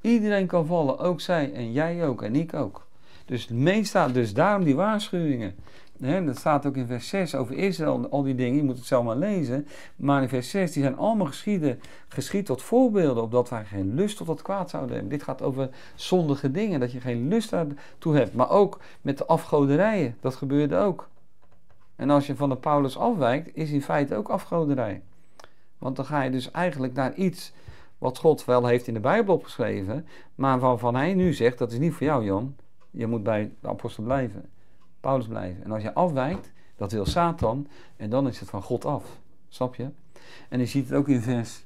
Iedereen kan vallen, ook zij en jij ook en ik ook. Dus meestaat dus daarom die waarschuwingen. dat staat ook in vers 6 over Israël, en al die dingen, je moet het zelf maar lezen. Maar in vers 6, die zijn allemaal geschieden, geschied tot voorbeelden, opdat wij geen lust tot dat kwaad zouden hebben. Dit gaat over zondige dingen, dat je geen lust daartoe hebt. Maar ook met de afgoderijen, dat gebeurde ook. En als je van de Paulus afwijkt, is in feite ook afgoderij. Want dan ga je dus eigenlijk naar iets wat God wel heeft in de Bijbel opgeschreven, maar waarvan hij nu zegt, dat is niet voor jou Jan, je moet bij de apostel blijven, Paulus blijven. En als je afwijkt, dat wil Satan, en dan is het van God af, snap je? En je ziet het ook in vers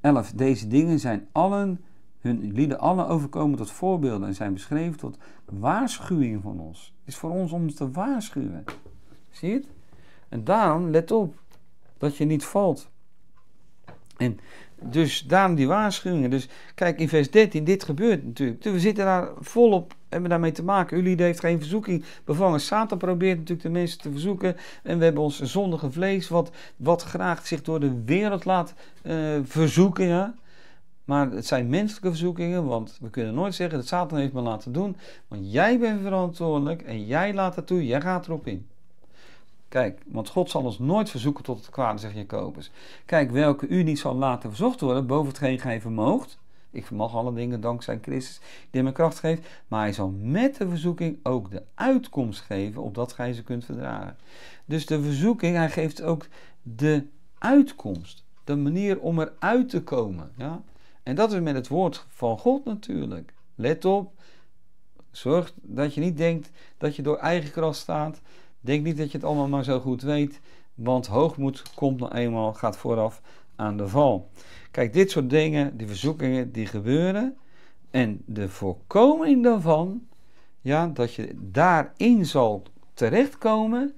11, deze dingen zijn allen, hun lieden allen overkomen tot voorbeelden en zijn beschreven tot waarschuwing van ons. Het is voor ons om te waarschuwen, zie je het? En daarom, let op, dat je niet valt. En dus daarom die waarschuwingen. Dus kijk, in vers 13, dit gebeurt natuurlijk. Dus we zitten daar volop, hebben daarmee te maken. Jullie heeft geen verzoeking bevangen. Satan probeert natuurlijk de mensen te verzoeken. En we hebben ons zondige vlees, wat, wat graag zich door de wereld laat eh, verzoeken. Ja? Maar het zijn menselijke verzoekingen, want we kunnen nooit zeggen dat Satan heeft me laten doen. Want jij bent verantwoordelijk en jij laat het toe, jij gaat erop in. Kijk, want God zal ons nooit verzoeken tot het kwade, zegt Jacobus. Kijk, welke u niet zal laten verzocht worden boven hetgeen gij vermoogt. Ik vermag alle dingen dankzij Christus die mij kracht geeft. Maar hij zal met de verzoeking ook de uitkomst geven, opdat gij ze kunt verdragen. Dus de verzoeking, hij geeft ook de uitkomst. De manier om eruit te komen. Ja? En dat is met het woord van God natuurlijk. Let op, zorg dat je niet denkt dat je door eigen kracht staat Denk niet dat je het allemaal maar zo goed weet, want hoogmoed komt nou eenmaal, gaat vooraf aan de val. Kijk, dit soort dingen, die verzoekingen, die gebeuren. En de voorkoming daarvan, ja, dat je daarin zal terechtkomen,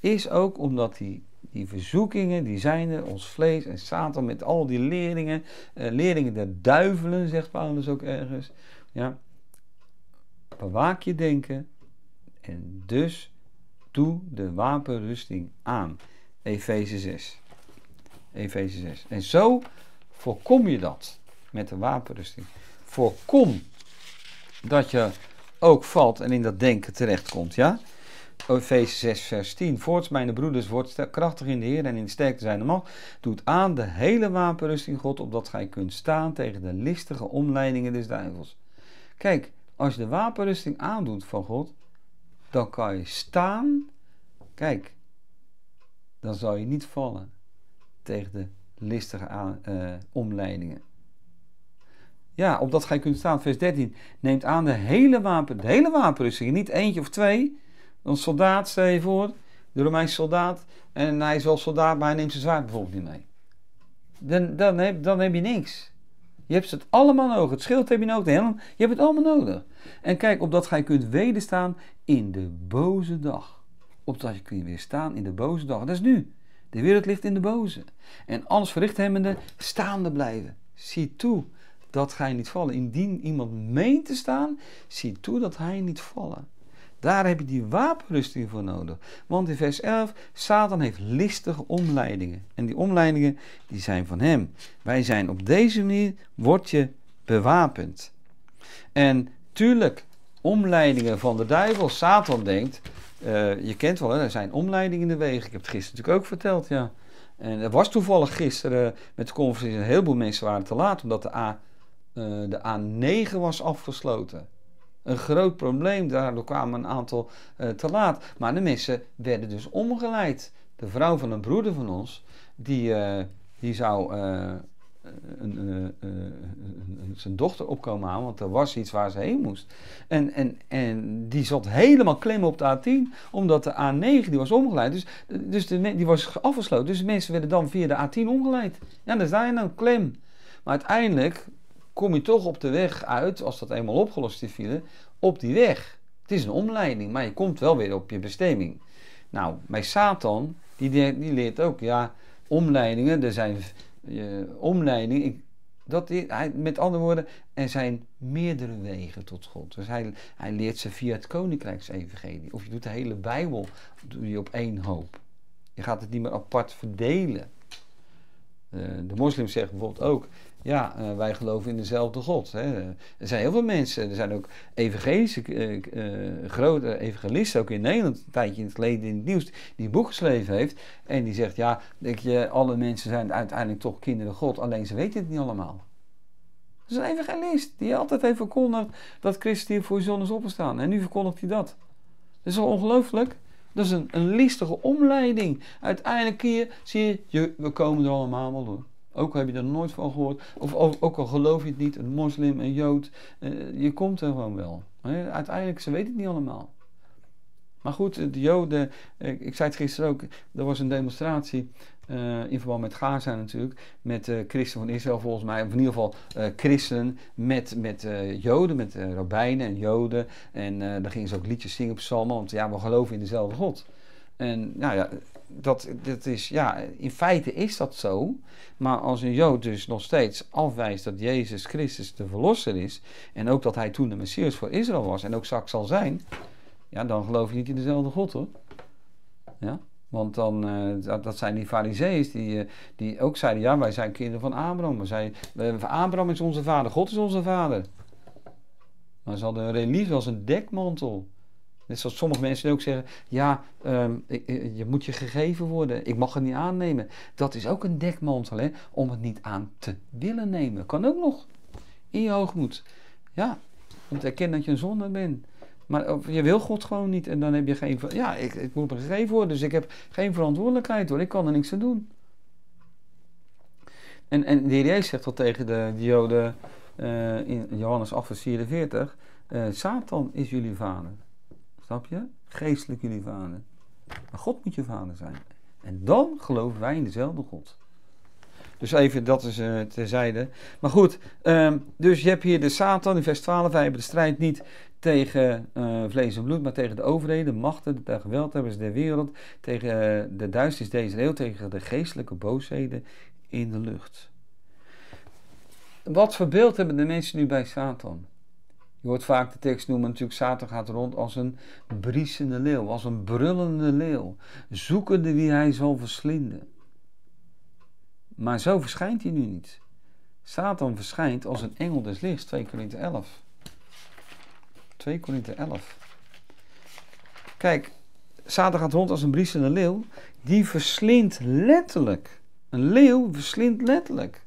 is ook omdat die, die verzoekingen, die zijn er, ons vlees en Satan met al die leringen, eh, leringen der duivelen, zegt Paulus ook ergens. Ja, bewaak je denken en dus Doe de wapenrusting aan. Efeze 6. Efeze 6. En zo voorkom je dat met de wapenrusting. Voorkom dat je ook valt en in dat denken terechtkomt, ja? Efeze 6, vers 10. Voorts, mijn broeders, wordt krachtig in de Heer en in de sterkte zijn de macht. Doet aan de hele wapenrusting God, opdat gij kunt staan tegen de listige omleidingen des duivels. Kijk, als je de wapenrusting aandoet van God, dan kan je staan. Kijk, dan zal je niet vallen tegen de listige aan, uh, omleidingen. Ja, ga je kunt staan. Vers 13. Neemt aan de hele wapen, de hele wapenrusting. Niet eentje of twee. Een soldaat, stel je voor. De Romeinse soldaat. En hij is wel soldaat, maar hij neemt zijn zwaard bijvoorbeeld niet mee. Dan, dan, heb, dan heb je niks. Je hebt het allemaal nodig. Het schild heb je nodig. Helemaal, je hebt het allemaal nodig. En kijk, opdat gij kunt wederstaan in de boze dag. Opdat je kunt weerstaan in de boze dag. Dat is nu. De wereld ligt in de boze. En alles verricht hebbende, staande blijven. Zie toe dat gij niet vallen. Indien iemand meent te staan, zie toe dat hij niet vallen. Daar heb je die wapenrusting voor nodig. Want in vers 11, Satan heeft listige omleidingen. En die omleidingen, die zijn van hem. Wij zijn op deze manier, word je bewapend. En tuurlijk, omleidingen van de duivel. Satan denkt, eh, je kent wel, er zijn omleidingen in de wegen. Ik heb het gisteren natuurlijk ook verteld, ja. En er was toevallig gisteren met de conferentie, een heleboel mensen waren te laat, omdat de, A, eh, de A9 was afgesloten een groot probleem. Daardoor kwamen een aantal eh, te laat. Maar de mensen werden dus omgeleid. De vrouw van een broeder van ons, die, eh, die zou eh, een, zijn dochter opkomen aan, want er was iets waar ze heen moest. En, en, en die zat helemaal klem op de A10, omdat de A9 die was omgeleid. Dus, dus die was afgesloten. Dus de mensen werden dan via de A10 omgeleid. Ja, daar zijn nou dan klem. Maar uiteindelijk kom je toch op de weg uit, als dat eenmaal opgelost is, file, op die weg. Het is een omleiding, maar je komt wel weer op je bestemming. Nou, bij Satan, die, die leert ook, ja, omleidingen, er zijn omleidingen. Ik, dat hij, met andere woorden, er zijn meerdere wegen tot God. Dus hij, hij leert ze via het Koninkrijksevangelie. Of je doet de hele Bijbel doe je op één hoop. Je gaat het niet meer apart verdelen. Eh, de moslims zeggen bijvoorbeeld ook: ja, eh, wij geloven in dezelfde God. Hè. Er zijn heel veel mensen, er zijn ook evangelische, eh, eh, grote evangelisten, ook in Nederland, een tijdje in het geleden in het nieuws, die een boek geschreven heeft. En die zegt, ja, denk je, alle mensen zijn uiteindelijk toch kinderen God, alleen ze weten het niet allemaal. Dat is een evangelist die altijd heeft verkondigd dat Christus hier voor zon is opgestaan. En nu verkondigt hij dat. Dat is wel ongelooflijk. Dat is een, een listige omleiding. Uiteindelijk zie je, je, we komen er allemaal wel door. Ook al heb je er nooit van gehoord, of ook, al geloof je het niet, een moslim, een jood, eh, je komt er gewoon wel. uiteindelijk, ze weten het niet allemaal. Maar goed, de Joden, eh, ik zei het gisteren ook, er was een demonstratie eh, in verband met Gaza natuurlijk, met christen van Israël volgens mij, of in ieder geval christenen met, met Joden, met rabbijnen en Joden. En daar gingen ze ook liedjes zingen op psalmen, want ja, we geloven in dezelfde God. En nou ja, dat, is, ja, in feite is dat zo. Maar als een Jood dus nog steeds afwijst dat Jezus Christus de Verlosser is. En ook dat hij toen de Messias voor Israël was en ook straks zal zijn. Ja, dan geloof je niet in dezelfde God hoor. Ja? Want dan, eh, dat, zijn die Farizeeën die, eh, die ook zeiden, ja wij zijn kinderen van Abraham. Maar zij, Abraham is onze vader, God is onze vader. Maar ze hadden een religie als een dekmantel. Net zoals sommige mensen ook zeggen: ja, ehm, je moet je gegeven worden, ik mag het niet aannemen. Dat is ook een dekmantel, hè, om het niet aan te willen nemen. Kan ook nog in je hoogmoed. Ja, om te erkennen dat je een zonde bent. Maar je wil God gewoon niet en dan heb je geen. Ja, ik, ik moet me gegeven worden, dus ik heb geen verantwoordelijkheid hoor, ik kan er niks aan doen. En, en de Heer zegt al tegen de, Joden eh, in Johannes 8, 44: eh, Satan is jullie vader. Snap je? Geestelijk jullie vader. Maar God moet je vader zijn. En dan geloven wij in dezelfde God. Dus even, dat is uh, terzijde. Maar goed, ehm, dus je hebt hier de Satan in vers 12. Wij hebben de strijd niet tegen eh, vlees en bloed, maar tegen de overheden, machten, de geweldhebbers der wereld, tegen eh, de duisternis deze eeuw, tegen de geestelijke boosheden in de lucht. Wat voor beeld hebben de mensen nu bij Satan? Je hoort vaak de tekst noemen, natuurlijk, Satan gaat rond als een briesende leeuw, als een brullende leeuw, zoekende wie hij zal verslinden. Maar zo verschijnt hij nu niet. Satan verschijnt als een engel des lichts, 2 Korinthe 11. 2 Korinthe 11. Kijk, Satan gaat rond als een briesende leeuw, die verslindt letterlijk. Een leeuw verslindt letterlijk.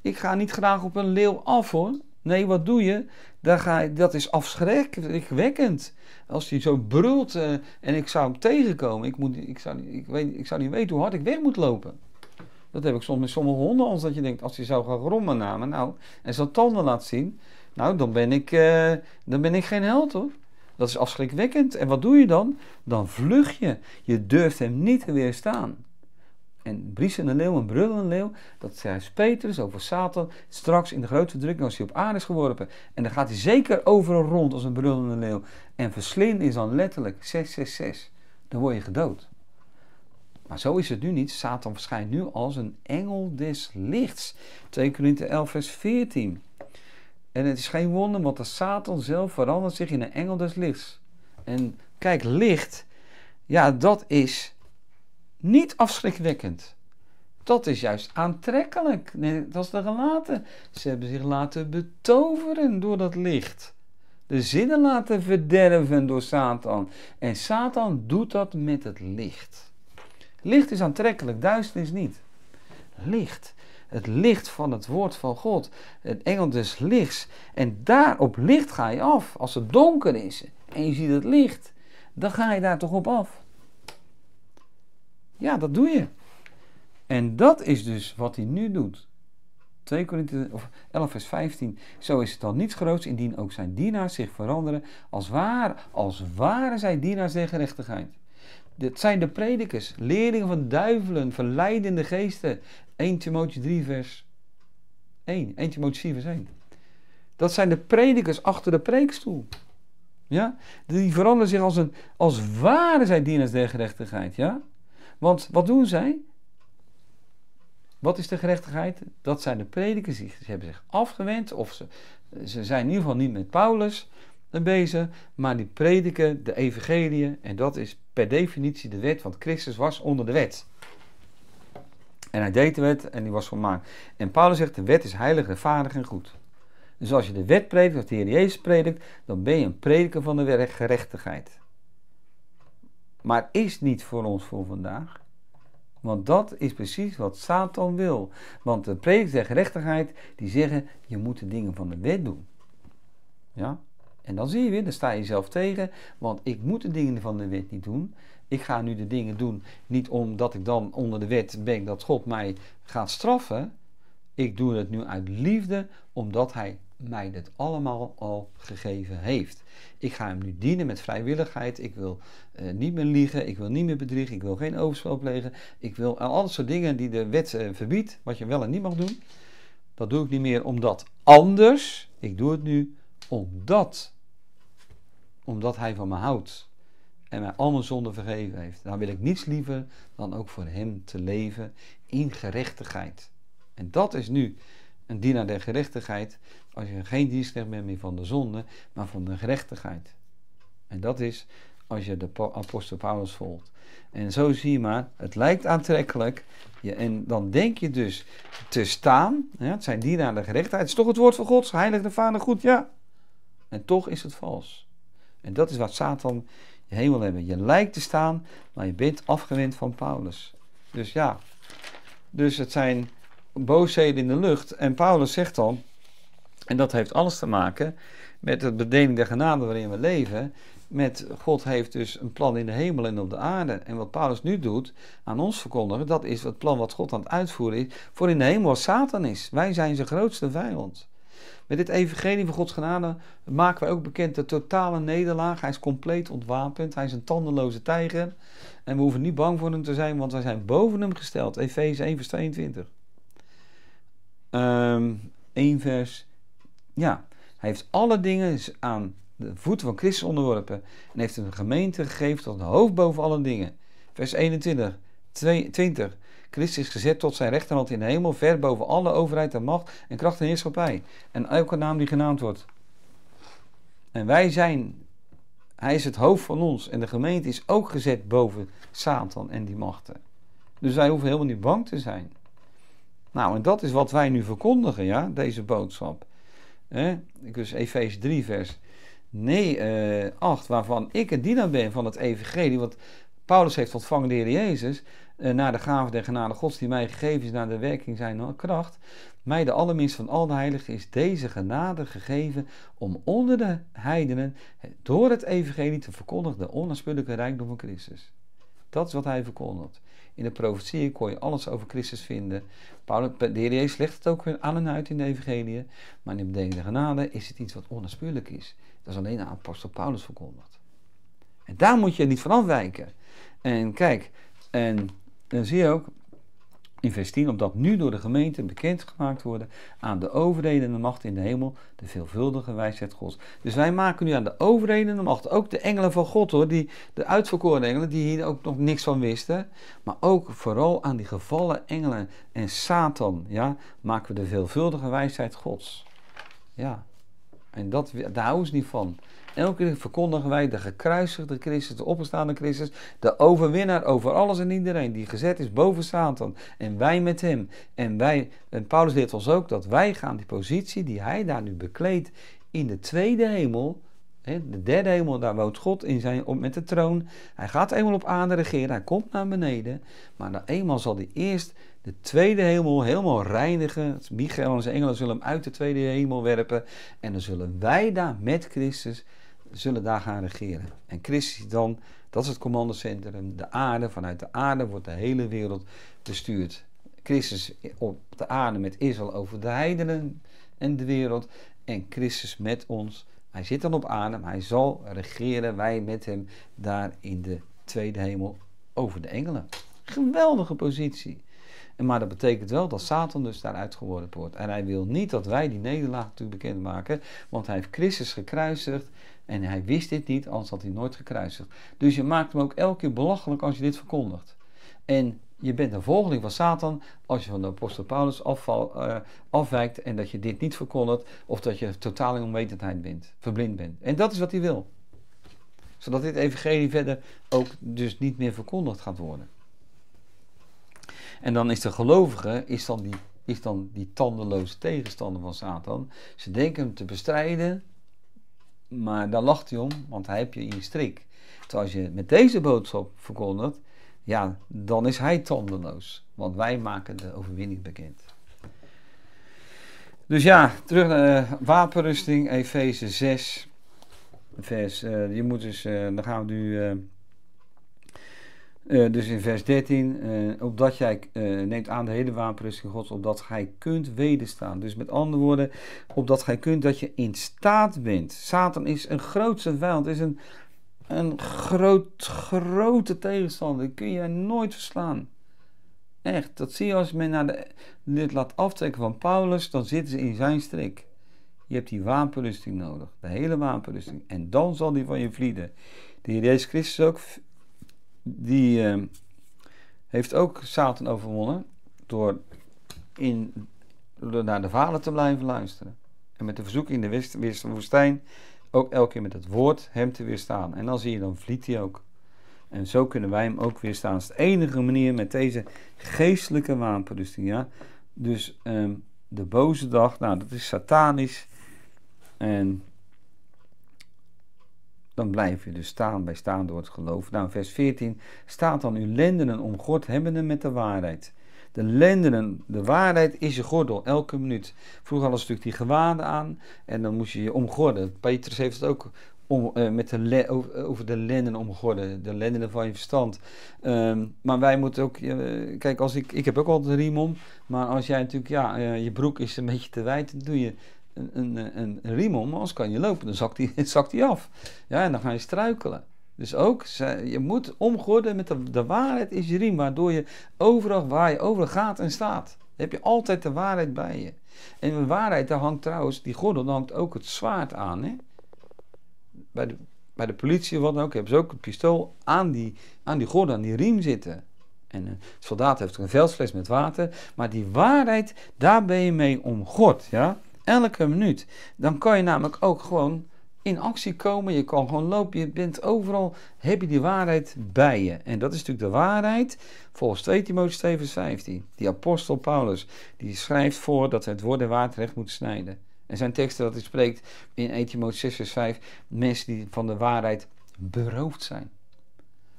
Ik ga niet graag op een leeuw af hoor. Nee, wat doe je? Daar ga je dat is afschrikwekkend. Als hij zo brult eh, en ik zou hem tegenkomen, ik, moet, ik, zou, ik, weet, ik zou niet weten hoe hard ik weg moet lopen. Dat heb ik soms met sommige honden, als dat je denkt, als hij zou gaan grommen naar me, nou, en zijn tanden laat zien, nou, dan ben ik, eh, dan ben ik geen held hoor. Dat is afschrikwekkend. En wat doe je dan? Dan vlug je. Je durft hem niet te weerstaan en briesen een leeuw en brullen een leeuw. Dat is Petrus over Satan. Straks in de grote druk als nou hij op aarde is geworpen. En dan gaat hij zeker overal rond als een brullende leeuw. En verslind is dan letterlijk 666. Dan word je gedood. Maar zo is het nu niet. Satan verschijnt nu als een engel des lichts. 2 Korinthe 11 vers 14. En het is geen wonder, want de Satan zelf verandert zich in een engel des lichts. En kijk, licht, ja, dat is niet afschrikwekkend. Dat is juist aantrekkelijk. Dat is de gelaten. Ze hebben zich laten betoveren door dat licht. De zinnen laten verderven door Satan. En Satan doet dat met het licht. Licht is aantrekkelijk, duisternis niet. Licht. Het licht van het woord van God. Het engel des lichts. En daar op licht ga je af. Als het donker is en je ziet het licht, dan ga je daar toch op af. Ja, dat doe je. En dat is dus wat hij nu doet. 2 Korinthe, 11 vers 15. Zo is het dan niets groots indien ook zijn dienaars zich veranderen als, waar, als waren zij dienaars der gerechtigheid. Dit zijn de predikers, leerlingen van duivelen, verleidende geesten. 1 Timotheüs 3 vers 1. 1 Timotheüs 4 vers 1. Dat zijn de predikers achter de preekstoel. Ja? Die veranderen zich als, een, als waren zij dienaars der gerechtigheid. Ja? Want wat doen zij? Wat is de gerechtigheid? Dat zijn de predikers die ze hebben zich afgewend. Of ze, ze zijn in ieder geval niet met Paulus bezig. Maar die prediken de Evangelie, En dat is per definitie de wet. Want Christus was onder de wet. En hij deed de wet en die was volmaakt. En Paulus zegt, de wet is heilig, rechtvaardig en goed. Dus als je de wet predikt, of de Heer Jezus predikt, dan ben je een prediker van de gerechtigheid maar is niet voor ons voor vandaag. Want dat is precies wat Satan wil. Want de predikers en gerechtigheid die zeggen: je moet de dingen van de wet doen. Ja? En dan zie je weer, dan sta je jezelf tegen, want ik moet de dingen van de wet niet doen. Ik ga nu de dingen doen, niet omdat ik dan onder de wet ben dat God mij gaat straffen. Ik doe het nu uit liefde, omdat Hij mij dit allemaal al gegeven heeft. Ik ga hem nu dienen met vrijwilligheid. Ik wil eh, niet meer liegen. Ik wil niet meer bedriegen. Ik wil geen overspel plegen. Ik wil al dat soort dingen die de wet eh, verbiedt, wat je wel en niet mag doen. Dat doe ik niet meer omdat anders. Ik doe het nu omdat. Omdat hij van me houdt. En mij al mijn zonden vergeven heeft. Dan wil ik niets liever dan ook voor hem te leven in gerechtigheid. En dat is nu een dienaar der gerechtigheid als je geen dienst bent meer van de zonde, maar van de gerechtigheid. En dat is als je de apostel Paulus volgt. En zo zie je maar, het lijkt aantrekkelijk. Je, en dan denk je dus te staan. het zijn naar de gerechtigheid. Het is toch het woord van God, heilig de vader goed, ja. En toch is het vals. En dat is wat Satan je heen wil hebben. Je lijkt te staan, maar je bent afgewend van Paulus. Dus ja, dus het zijn boosheden in de lucht. En Paulus zegt dan, en dat heeft alles te maken met het bedeling der genade waarin we leven. Met God heeft dus een plan in de hemel en op de aarde. En wat Paulus nu doet aan ons verkondigen, dat is het plan wat God aan het uitvoeren is. Voor in de hemel wat Satan is. Wij zijn zijn grootste vijand. Met dit evangelie van Gods genade maken wij ook bekend de totale nederlaag. Hij is compleet ontwapend. Hij is een tandenloze tijger. En we hoeven niet bang voor hem te zijn, want wij zijn boven hem gesteld. Efeze 1 vers 22. Um, 1 vers ja, hij heeft alle dingen aan de voeten van Christus onderworpen en heeft een gemeente gegeven tot een hoofd boven alle dingen. Vers 21, 20. Christus is gezet tot zijn rechterhand in de hemel, ver boven alle overheid en macht en kracht en heerschappij. En elke naam die genaamd wordt. En wij zijn, hij is het hoofd van ons en de gemeente is ook gezet boven Satan en die machten. Dus wij hoeven helemaal niet bang te zijn. Nou, en dat is wat wij nu verkondigen, ja, deze boodschap. Dus Efeze 3, vers 8, eh, waarvan ik een dienaar ben van het evangelie, wat Paulus heeft ontvangen de Heer Jezus, eh, naar de gave der genade gods die mij gegeven is, naar de werking zijn kracht, mij de allerminst van al de heiligen is deze genade gegeven om onder de heidenen eh, door het evangelie te verkondigen de onaanspullijke rijkdom van Christus. Dat is wat hij verkondigt. In de profetieën kon je alles over Christus vinden. Paulus, de Heer Jezus legt het ook aan en uit in de evangelie. Maar in de genade is het iets wat onnaspeurlijk is. Dat is alleen aan apostel Paulus verkondigd. En daar moet je niet van afwijken. En kijk, en dan zie je ook, investeren, omdat nu door de gemeente bekendgemaakt worden aan de overheden en de macht in de hemel, de veelvuldige wijsheid Gods. Dus wij maken nu aan de overheden en de macht, ook de engelen van God hoor, die, de uitverkoren engelen, die hier ook nog niks van wisten, maar ook vooral aan die gevallen engelen en Satan, ja, maken we de veelvuldige wijsheid Gods. Ja, en dat, daar houden ze niet van. Elke keer verkondigen wij de gekruisigde Christus, de opgestaande Christus, de overwinnaar over alles en iedereen, die gezet is boven Satan. En wij met hem. En, wij, en Paulus leert ons ook dat wij gaan die positie die hij daar nu bekleedt in de tweede hemel, de derde hemel, daar woont God in zijn, op met de troon. Hij gaat eenmaal op aarde regeren, hij komt naar beneden. Maar dan nou eenmaal zal hij eerst de tweede hemel helemaal reinigen. Michael en zijn engelen zullen hem uit de tweede hemel werpen. En dan zullen wij daar met Christus zullen daar gaan regeren. En Christus dan, dat is het commandocentrum, de aarde. Vanuit de aarde wordt de hele wereld bestuurd. Christus op de aarde met Israël over de heidenen en de wereld. En Christus met ons. Hij zit dan op aarde, maar hij zal regeren, wij met hem, daar in de tweede hemel over de engelen. Geweldige positie. maar dat betekent wel dat Satan dus daaruit geworden wordt. En hij wil niet dat wij die nederlaag natuurlijk bekend maken, want hij heeft Christus gekruisigd. En hij wist dit niet, anders had hij nooit gekruisigd. Dus je maakt hem ook elke keer belachelijk als je dit verkondigt. En je bent een volgeling van Satan als je van de apostel Paulus afval, eh, afwijkt en dat je dit niet verkondigt of dat je totaal in onwetendheid bent, verblind bent. En dat is wat hij wil. Zodat dit evangelie verder ook dus niet meer verkondigd gaat worden. En dan is de gelovige is dan die, is dan die tandeloze tegenstander van Satan. Ze denken hem te bestrijden maar daar lacht hij om, want hij heb je in je strik. Terwijl als je met deze boodschap verkondigt, ja, dan is hij tandeloos. Want wij maken de overwinning bekend. Dus ja, terug naar wapenrusting, Efeze 6. Vers, eh, je moet dus, eh, dan gaan we nu eh, eh, dus in vers 13, uh, eh, opdat jij eh, neemt aan de hele wapenrusting Gods, opdat gij kunt wederstaan. Dus met andere woorden, opdat gij kunt dat je in staat bent. Satan is een grootste vijand, is een, een groot, grote tegenstander. Die kun je nooit verslaan. Echt, dat zie je als men naar de, dit laat aftrekken van Paulus, dan zitten ze in zijn strik. Je hebt die wapenrusting nodig, de hele wapenrusting. En dan zal die van je vlieden. De Heer Jezus Christus ook die ehm, heeft ook Satan overwonnen door, in, naar de vader te blijven luisteren. En met de verzoeking in de woestijn ook elke keer met het woord hem te weerstaan. En dan zie je, dan vliet hij ook. En zo kunnen wij hem ook weerstaan. Dat is de enige manier met deze geestelijke wapenrusting. Ja? Dus, dus ehm, de boze dag, nou dat is satanisch. En dan blijf je dus staan bij staan door het geloof. Nou, vers 14 staat dan: Uw lendenen om God hebbende met de waarheid. De lendenen, de waarheid is je gordel, elke minuut. Vroeger al een natuurlijk die gewaden aan en dan moest je je omgorden. Petrus heeft het ook om, eh, met de over de lenden omgorden, de lendenen van je verstand. Ehm, maar wij moeten ook, eh, kijk, als ik, ik heb ook altijd een riem om, maar als jij natuurlijk, ja, eh, je broek is een beetje te wijd, dan doe je een, een, een, riem om, anders kan je lopen. Dan zakt die, die af. Ja, en dan ga je struikelen. Dus ook, je moet omgorden met de, de waarheid is je riem, waardoor je overal waar je overal gaat en staat. heb je altijd de waarheid bij je. En de waarheid, daar hangt trouwens, die gordel, hangt ook het zwaard aan. Hè? Bij, de, bij de politie, wat dan ook, hebben ze ook een pistool aan die, aan die gordel, aan die riem zitten. En een soldaat heeft een veldfles met water. Maar die waarheid, daar ben je mee omgord. Ja? elke minuut. Dan kan je namelijk ook gewoon in actie komen. Je kan gewoon lopen. Je bent overal. Heb je die waarheid bij je. En dat is natuurlijk de waarheid volgens 2 Timotheüs 2 vers 15. Die apostel Paulus. Die schrijft voor dat het woord en waard moet snijden. En zijn teksten dat hij spreekt in 1 Timotheüs 6 vers 5. Mensen die van de waarheid beroofd zijn.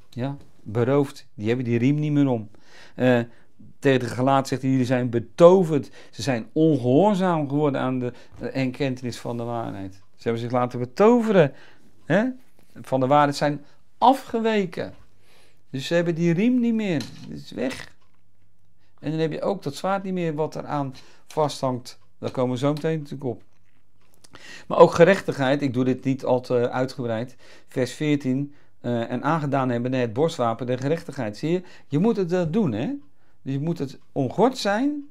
Ja, beroofd. Die hebben die riem niet meer om. Uh, tegen de gelaat zegt hij, jullie zijn betoverd. Ze zijn ongehoorzaam geworden aan de erkentenis van de waarheid. Ze hebben zich laten betoveren hè? van de waarheid. zijn afgeweken. Dus ze hebben die riem niet meer. Het is weg. En dan heb je ook dat zwaard niet meer wat eraan vasthangt. Daar komen we zo meteen natuurlijk op. Maar ook gerechtigheid, ik doe dit niet al te uitgebreid. Vers 14. Eh, en aangedaan hebben het borstwapen der gerechtigheid. Zie je, je moet het dat doen, hè? Dus je moet het ongord zijn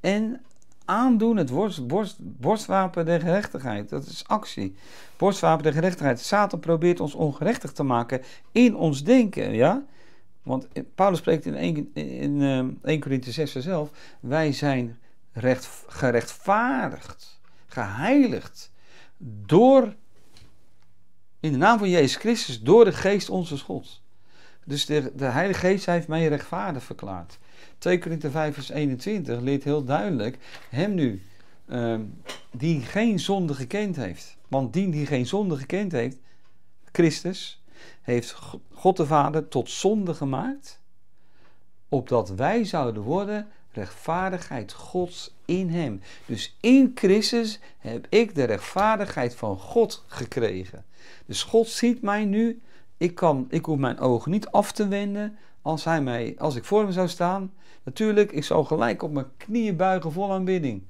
en aandoen het borst, borstwapen der gerechtigheid. Dat is actie. Borstwapen der gerechtigheid. Satan probeert ons ongerechtig te maken in ons denken. Ja? Want Paulus spreekt in 1, in, 1 ehm, Corinthië 6 zelf. Wij zijn recht, gerechtvaardigd, geheiligd door, in de naam van Jezus Christus, door de geest onze God. Dus de, de Heilige Geest heeft mij rechtvaardig verklaard. 2 Korinther 5 vers 21 leert heel duidelijk hem nu ehm, die geen zonde gekend heeft. Want die die geen zonde gekend heeft, Christus, heeft God de Vader tot zonde gemaakt, opdat wij zouden worden rechtvaardigheid Gods in Hem. Dus in Christus heb ik de rechtvaardigheid van God gekregen. Dus God ziet mij nu. Ik, kan, ik hoef mijn ogen niet af te wenden als, hij mij, als ik voor hem zou staan. Natuurlijk, ik zal gelijk op mijn knieën buigen vol aanbidding.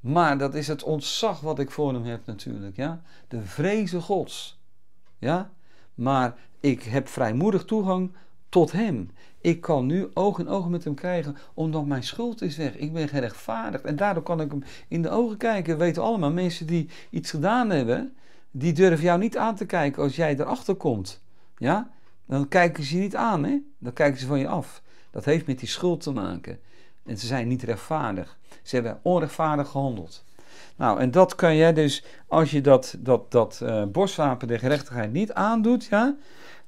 Maar dat is het ontzag wat ik voor hem heb natuurlijk, ja. De vreze gods, ja. Maar ik heb vrijmoedig toegang tot hem. Ik kan nu oog in oog met hem krijgen, omdat mijn schuld is weg. Ik ben gerechtvaardigd. En daardoor kan ik hem in de ogen kijken. We weten allemaal, mensen die iets gedaan hebben, die durven jou niet aan te kijken als jij erachter komt. Ja? Dan kijken ze je niet aan, hè? Dan kijken ze van je af. Dat heeft met die schuld te maken. En ze zijn niet rechtvaardig. Ze hebben onrechtvaardig gehandeld. Nou, en dat kan jij dus, als je dat, dat, dat uh, borstwapen de gerechtigheid niet aandoet, ja,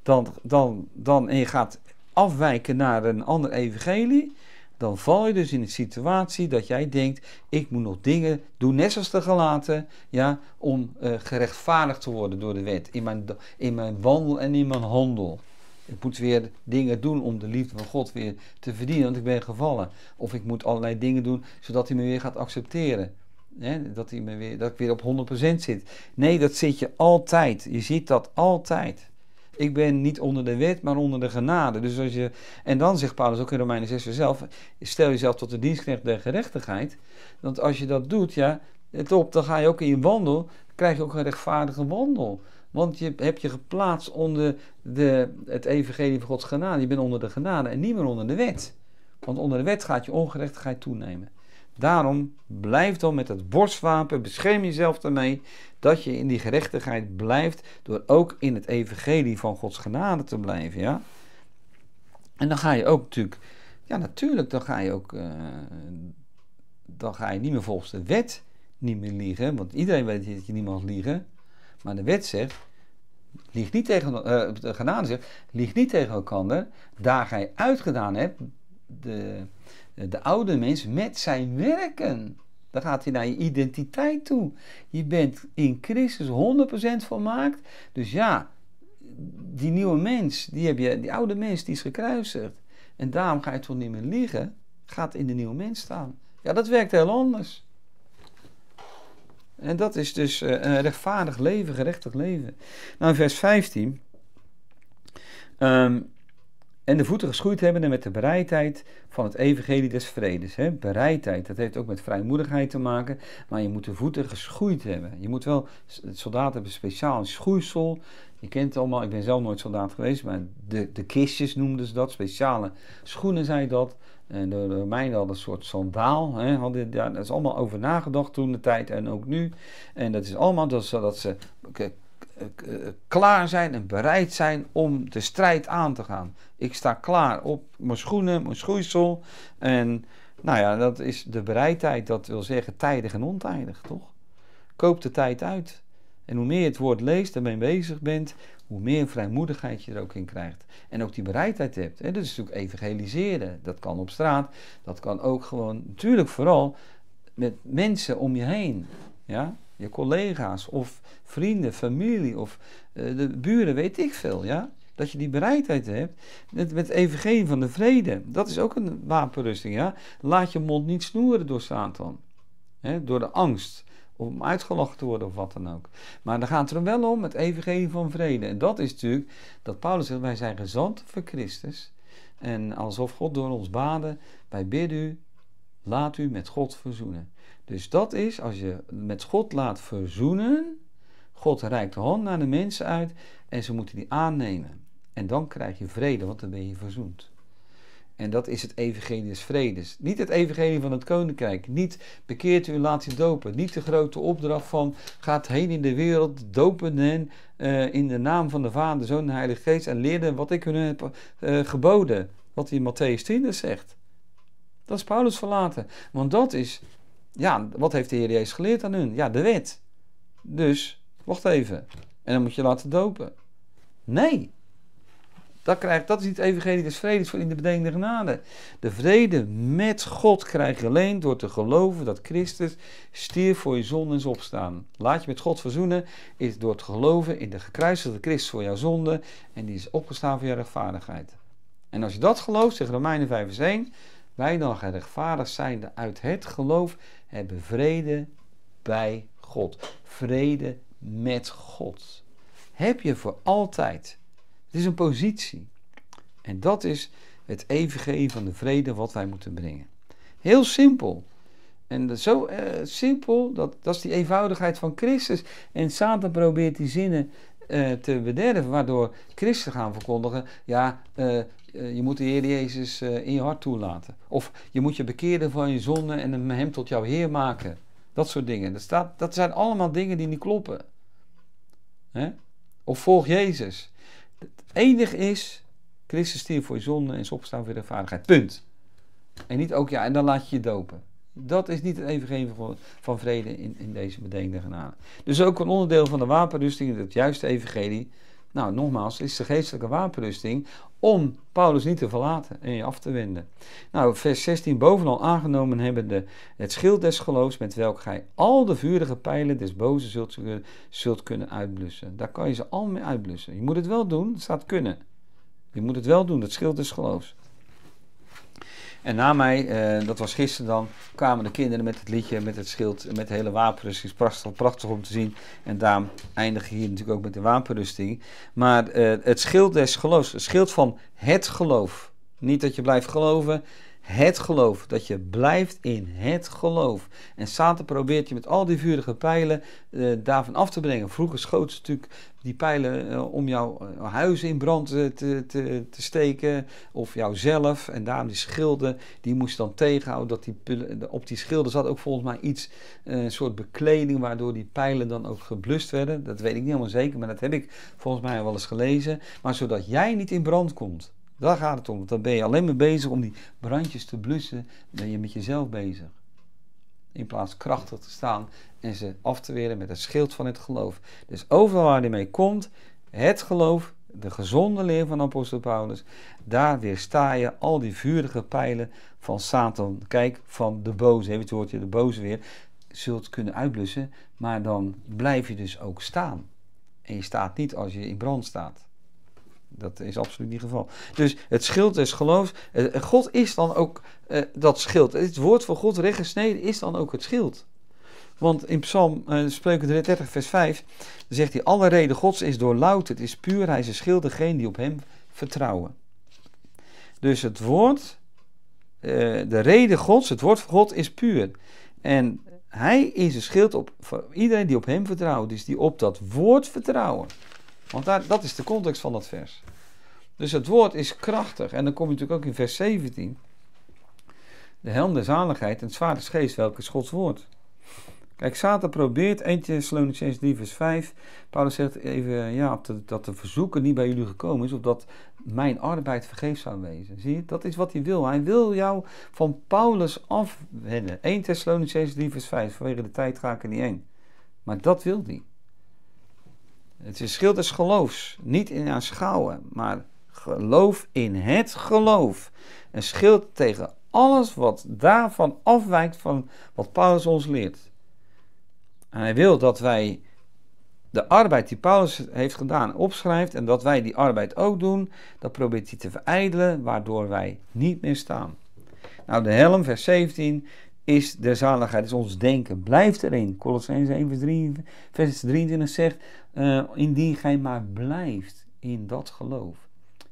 dan, dan, dan, en je gaat afwijken naar een ander evangelie, dan val je dus in de situatie dat jij denkt: ik moet nog dingen doen, net te te gelaten, ja, om uh, gerechtvaardigd te worden door de wet. In mijn, in mijn wandel en in mijn handel. Ik moet weer dingen doen om de liefde van God weer te verdienen, want ik ben gevallen. Of ik moet allerlei dingen doen zodat hij me weer gaat accepteren. dat, hij me weer, dat ik weer op 100% zit. Nee, dat zit je altijd. Je ziet dat altijd. Ik ben niet onder de wet, maar onder de genade. Dus als je, en dan zegt Paulus ook in Romeinen 6 zelf: stel jezelf tot de dienstknecht der gerechtigheid. Want als je dat doet, ja, het eh, op, dan ga je ook in je wandel, krijg je ook een rechtvaardige wandel. Want je hebt je geplaatst onder de, het evangelie van Gods genade. Je bent onder de genade en niet meer onder de wet. Want onder de wet gaat je ongerechtigheid toenemen. Daarom blijf dan met het borstwapen, bescherm jezelf daarmee dat je in die gerechtigheid blijft door ook in het evangelie van Gods genade te blijven. Ja? En dan ga je ook natuurlijk, ja natuurlijk, dan ga je ook, eh, dan ga je niet meer volgens de wet niet meer liegen, want iedereen weet dat je niemand mag liegen. Maar de wet zegt, lieg niet tegen, uh, de genade zegt, lieg niet tegen elkaar, daar gij uitgedaan hebt, de, de oude mens met zijn werken. Dan gaat hij naar je identiteit toe. Je bent in Christus 100% volmaakt. Dus ja, die nieuwe mens, die, heb je, die oude mens, die is gekruisigd. En daarom ga je toch niet meer liegen. Gaat in de nieuwe mens staan. Ja, dat werkt heel anders. En dat is dus eh, een rechtvaardig leven, gerechtig leven. Nou, vers 15. Ehm, en de voeten geschoeid hebben met de bereidheid van het evangelie des vredes. Hè? Bereidheid, dat heeft ook met vrijmoedigheid te maken. Maar je moet de voeten geschoeid hebben. Je moet wel, soldaten hebben speciaal schoeisel. Je kent het allemaal, ik ben zelf nooit soldaat geweest, maar de, de kistjes noemden ze dat. Speciale schoenen zijn dat. En de Romeinen hadden een soort sandaal. Hè, hadden, ja, dat is allemaal over nagedacht toen de tijd en ook nu. En dat is allemaal dat, zodat ze eh, klaar zijn en bereid zijn om de strijd aan te gaan. Ik sta klaar op mijn schoenen, mijn schoeisel. En nou ja, dat is de bereidheid. Dat wil zeggen tijdig en ontijdig, toch? Koop de tijd uit. En hoe meer je het woord leest en mee bezig bent, hoe meer vrijmoedigheid je er ook in krijgt. En ook die bereidheid hebt. Dat is natuurlijk evangeliseren. Dat kan op straat. Dat kan ook gewoon, natuurlijk vooral met mensen om je heen. Ja? Je collega's of vrienden, familie of eh, de buren, weet ik veel. Ja? Dat je die bereidheid hebt. Met, met evangelie van de vrede. Dat is ook een wapenrusting. Ja? Laat je mond niet snoeren door Satan. Hè? Door de angst om uitgelachen te worden of wat dan ook. Maar dan gaat het er wel om het evangelie van vrede. En dat is natuurlijk dat Paulus zegt, wij zijn gezant voor Christus. En alsof God door ons baden, wij bidden u, laat u met God verzoenen. Dus dat is, als je met God laat verzoenen, God reikt de hand naar de mensen uit en ze moeten die aannemen. En dan krijg je vrede, want dan ben je verzoend. En dat is het evangelie des vredes. Niet het evangelie van het koninkrijk. Niet bekeert u en laat u dopen. Niet de grote opdracht van gaat heen in de wereld, dopen hen eh, in de naam van de Vader, Zoon en Heilige Geest en leerden wat ik hun heb eh, geboden. Wat hij Matthäus 10 dus zegt. Dat is Paulus verlaten. Want dat is, ja, wat heeft de Heer Jezus geleerd aan hun? Ja, de wet. Dus, wacht even. En dan moet je laten dopen. Nee, dat, krijgt, dat is niet het evangelie vrede vredes voor in de bedenkende genade. De vrede met God krijg je alleen door te geloven dat Christus stierf voor je zonde is opstaan. Laat je met God verzoenen is door te geloven in de gekruisigde Christus voor jouw zonde en die is opgestaan voor jouw rechtvaardigheid. En als je dat gelooft, zegt Romeinen 5 vers 1, wij dan gerechtvaardigd zijnde uit het geloof hebben vrede bij God. Vrede met God. Heb je voor altijd het is een positie. En dat is het evengeven van de vrede wat wij moeten brengen. Heel simpel. En zo eh, simpel, dat, dat is die eenvoudigheid van Christus. En Satan probeert die zinnen eh, te bederven, waardoor Christen gaan verkondigen: ja, eh, je moet de Heer Jezus in je hart toelaten. Of je moet je bekeren van je zonde en hem tot jouw Heer maken. Dat soort dingen. Dat, staat, dat zijn allemaal dingen die niet kloppen. Of volg Jezus. Het enige is, Christus stierf voor je zonde en is opgestaan voor de vaardigheid. Punt. En niet ook, ja, en dan laat je je dopen. Dat is niet het evangelie van vrede in, in deze bedenkende genade. Dus ook een onderdeel van de wapenrusting, het juiste evangelie, nou, nogmaals, is de geestelijke wapenrusting om Paulus niet te verlaten en je af te wenden. Nou, vers 16, bovenal aangenomen hebben de, het schild des geloofs met welk gij al de vurige pijlen des boze zult, zult kunnen uitblussen. Daar kan je ze al mee uitblussen. Je moet het wel doen, het staat kunnen. Je moet het wel doen, het schild des geloofs. En na mij, eh, dat was gisteren dan, kwamen de kinderen met het liedje, met het schild, met de hele wapenrusting. is prachtig, prachtig om te zien. En daarom eindig je hier natuurlijk ook met de wapenrusting. Maar eh, het schild des geloofs, het schild van het geloof. Niet dat je blijft geloven, het geloof. Dat je blijft in het geloof. En Satan probeert je met al die vurige pijlen eh, daarvan af te brengen. Vroeger schoot ze natuurlijk die pijlen eh, om jouw eh, huis in brand te, te, te, steken. Of jouzelf. En daarom die schilden, die moest dan tegenhouden. Dat die, op die schilden zat ook volgens mij iets, een soort bekleding waardoor die pijlen dan ook geblust werden. Dat weet ik niet helemaal zeker, maar dat heb ik volgens mij wel eens gelezen. Maar zodat jij niet in brand komt. Daar gaat het om. dan ben je alleen maar bezig om die brandjes te blussen. Ben je met jezelf bezig. In plaats krachtig te staan en ze af te weren met het schild van het geloof. Dus overal waar die mee komt, het geloof, de gezonde leer van apostel Paulus, daar weersta je al die vurige pijlen van Satan. Kijk, van de boze, het woordje de boze weer, zult kunnen uitblussen. Maar dan blijf je dus ook staan. En je staat niet als je in brand staat. Dat is absoluut niet het geval. Dus het schild is geloof. Eh, God is dan ook eh, dat schild. Het woord van God rechtgesneden is dan ook het schild. Want in Psalm uh, Spreuken 33, vers 5 zegt hij: Alle reden Gods is doorluid, het is puur, hij is een schild, degene die op hem vertrouwen. Dus het woord, de reden Gods, het woord van God is puur. En hij is een schild op, voor iedereen die op hem vertrouwt, dus die op dat woord vertrouwen. Want dat is de context van dat vers. Dus het woord is krachtig. En dan kom je natuurlijk ook in vers 17. De helm der zaligheid en het zwaard geest, welke is Gods woord? Kijk, Satan probeert, 1 Thessalonians 3 vers 5, Paulus zegt even ja, dat de verzoeken niet bij jullie gekomen is, opdat mijn arbeid vergeefs zou wezen. Zie je, dat is wat hij wil. Hij wil jou van Paulus afwenden. 1 Thessalonians 3 vers 5, vanwege de tijd ga ik er niet heen. Maar dat wil hij. Het verschil des geloofs. Niet in aanschouwen, maar geloof in het geloof. Een schild tegen alles wat daarvan afwijkt van wat Paulus ons leert. En hij wil dat wij de arbeid die Paulus heeft gedaan opschrijft en dat wij die arbeid ook doen. Dat probeert hij te verijdelen, waardoor wij niet meer staan. Nou, de helm, vers 17, is de zaligheid, is ons denken. blijft erin. Colossens 1 vers, 3, vers 23 zegt, eh, indien gij maar blijft in dat geloof.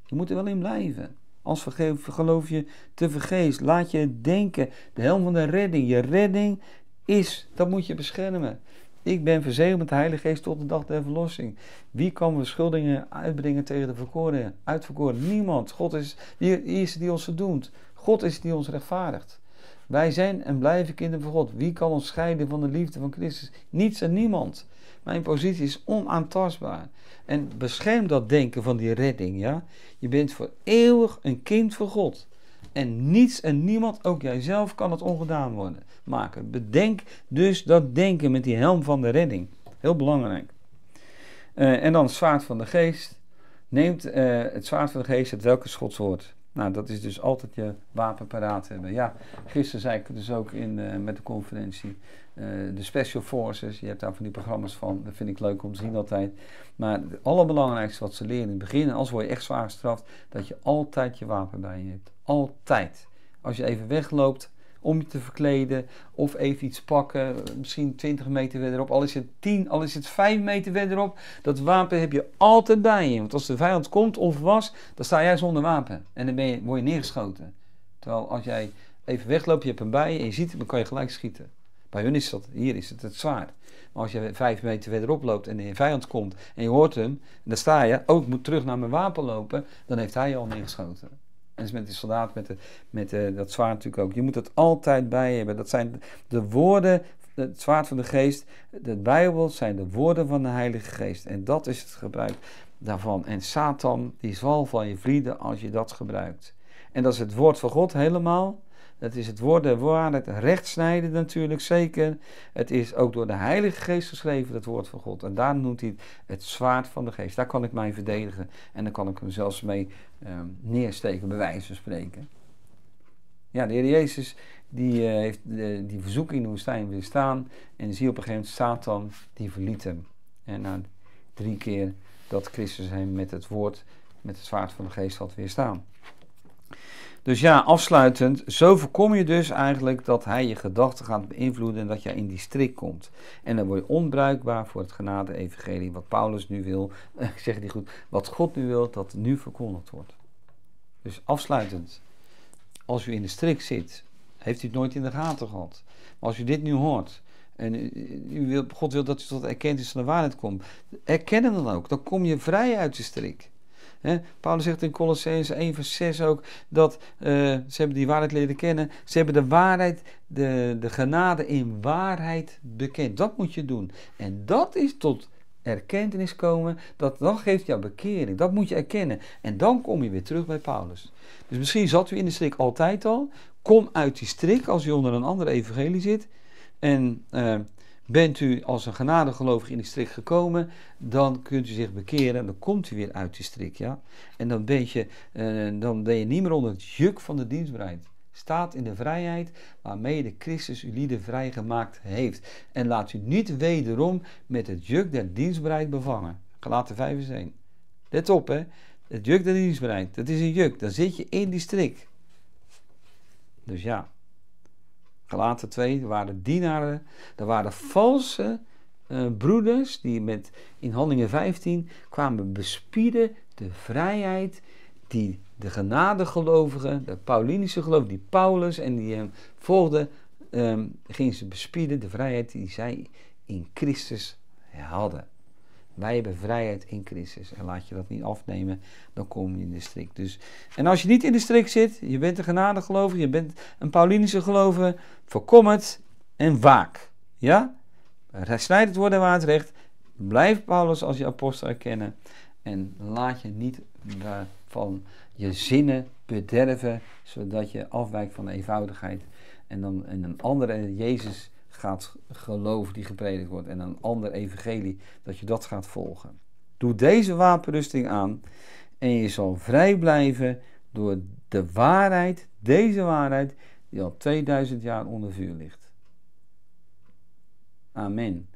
Je moet er wel in blijven. Als vergeef, geloof je te vergeefs. Laat je denken. De helm van de redding. Je redding is, dat moet je beschermen. Ik ben verzegeld met de Heilige Geest tot de dag der verlossing. Wie kan verschuldingen uitbrengen tegen de verkoren? Uitverkoren? Niemand. God is, wie is die ons verdoemt? God is die ons rechtvaardigt. Wij zijn en blijven kinderen van God. Wie kan ons scheiden van de liefde van Christus? Niets en niemand. Mijn positie is onaantastbaar. En bescherm dat denken van die redding, ja? Je bent voor eeuwig een kind van God. En niets en niemand, ook jijzelf, kan het ongedaan worden maken. Bedenk dus dat denken met die helm van de redding. Heel belangrijk. Eh, en dan het zwaard van de geest. Neemt eh, het zwaard van de geest, het welke Schots woord? Nou, dat is dus altijd je wapen paraat hebben. Ja, gisteren zei ik dus ook in, eh, met de conferentie. Eh, de Special Forces, je hebt daar van die programma's van, dat vind ik leuk om te zien altijd. Maar het allerbelangrijkste wat ze leren in het begin, als word je echt zwaar gestraft, dat je altijd je wapen bij je hebt. Altijd. Als je even wegloopt, om je te verkleden of even iets pakken. Misschien 20 meter verderop, al is het 10, al is het 5 meter verderop. Dat wapen heb je altijd bij je. Want als de vijand komt of was, dan sta jij zonder wapen. En dan ben je, word je neergeschoten. Terwijl als jij even wegloopt, je hebt hem bij je en je ziet hem, dan kan je gelijk schieten. Bij hun is dat, hier is het het zwaar. Maar als je vijf meter verderop loopt en de vijand komt en je hoort hem, en dan sta je, ook oh, moet terug naar mijn wapen lopen, dan heeft hij je al neergeschoten. En dus met die soldaat met, de, met eh, dat zwaard natuurlijk ook. Je moet dat altijd bij hebben. Dat zijn de woorden, het zwaard van de geest. De Bijbel zijn de woorden van de Heilige Geest. En dat is het gebruik daarvan. En Satan, die zal van je vrienden als je dat gebruikt. En dat is het woord van God helemaal. Dat is het woord Het waarheid, snijden natuurlijk zeker. Het is ook door de Heilige Geest geschreven, het woord van God. En daar noemt hij het zwaard van de geest. Daar kan ik mij verdedigen en daar kan ik hem zelfs mee ehm, neersteken, bij wijze van spreken. Ja, de Heer Jezus die eh, heeft de, eh, die verzoeking in de woestijn weerstaan. En zie op een gegeven moment Satan, die verliet hem. En na drie keer dat Christus hem met het woord, met het zwaard van de geest had weerstaan. Dus ja, afsluitend, zo voorkom je dus eigenlijk dat hij je gedachten gaat beïnvloeden en dat jij in die strik komt. En dan word je onbruikbaar voor het genade-evangelie, wat Paulus nu wil, ik zeg die goed, wat God nu wil, dat nu verkondigd wordt. Dus afsluitend, als u in de strik zit, heeft u het nooit in de gaten gehad. Maar als u dit nu hoort, en u wil, God wil dat u tot erkentenis van de waarheid komt, erken dan ook, dan kom je vrij uit de strik. Paulus zegt in Colossense 1 vers 6 ook dat eh, ze hebben die waarheid leren kennen. Ze hebben de waarheid, de, de genade in waarheid bekend. Dat moet je doen. En dat is tot erkentenis komen. Dat, dat geeft jou bekering. Dat moet je erkennen. En dan kom je weer terug bij Paulus. Dus misschien zat u in de strik altijd al. Kom uit die strik als u onder een andere evangelie zit. En... Eh, Bent u als een genadegelovig in die strik gekomen, dan kunt u zich bekeren en dan komt u weer uit die strik. Ja? En dan, ben je, eh, dan ben je niet meer onder het juk van de dienstbaarheid. Staat in de vrijheid waarmee de Christus uw lieden vrijgemaakt heeft. En laat u niet wederom met het juk der dienstbaarheid bevangen. Gelaten 5 is 1. Let op hè, het juk der dienstbaarheid, dat is een juk. Dan zit je in die strik. Dus ja. Later twee, er waren dienaren, er waren valse eh, broeders die met, in Handelingen 15 kwamen bespieden de vrijheid die de genadegelovigen, de Paulinische geloof, die Paulus en die hem volgden, ehm, gingen ze bespieden de vrijheid die zij in Christus hadden. Wij hebben vrijheid in Christus. En laat je dat niet afnemen, dan kom je in de strik. Dus, en als je niet in de strik zit, je bent een genadegelovige, je bent een Paulinische gelovige, voorkom het en waak. Ja? Snijd het woord en waterrecht. Blijf Paulus als je apostel erkennen. En laat je niet van je zinnen bederven, zodat je afwijkt van de eenvoudigheid. En dan in een andere Jezus gaat geloven die gepredikt wordt. En een ander evangelie, dat je dat gaat volgen. Doe deze wapenrusting aan en je zal vrij blijven door de waarheid, deze waarheid, die al 2000 jaar onder vuur ligt. Amen.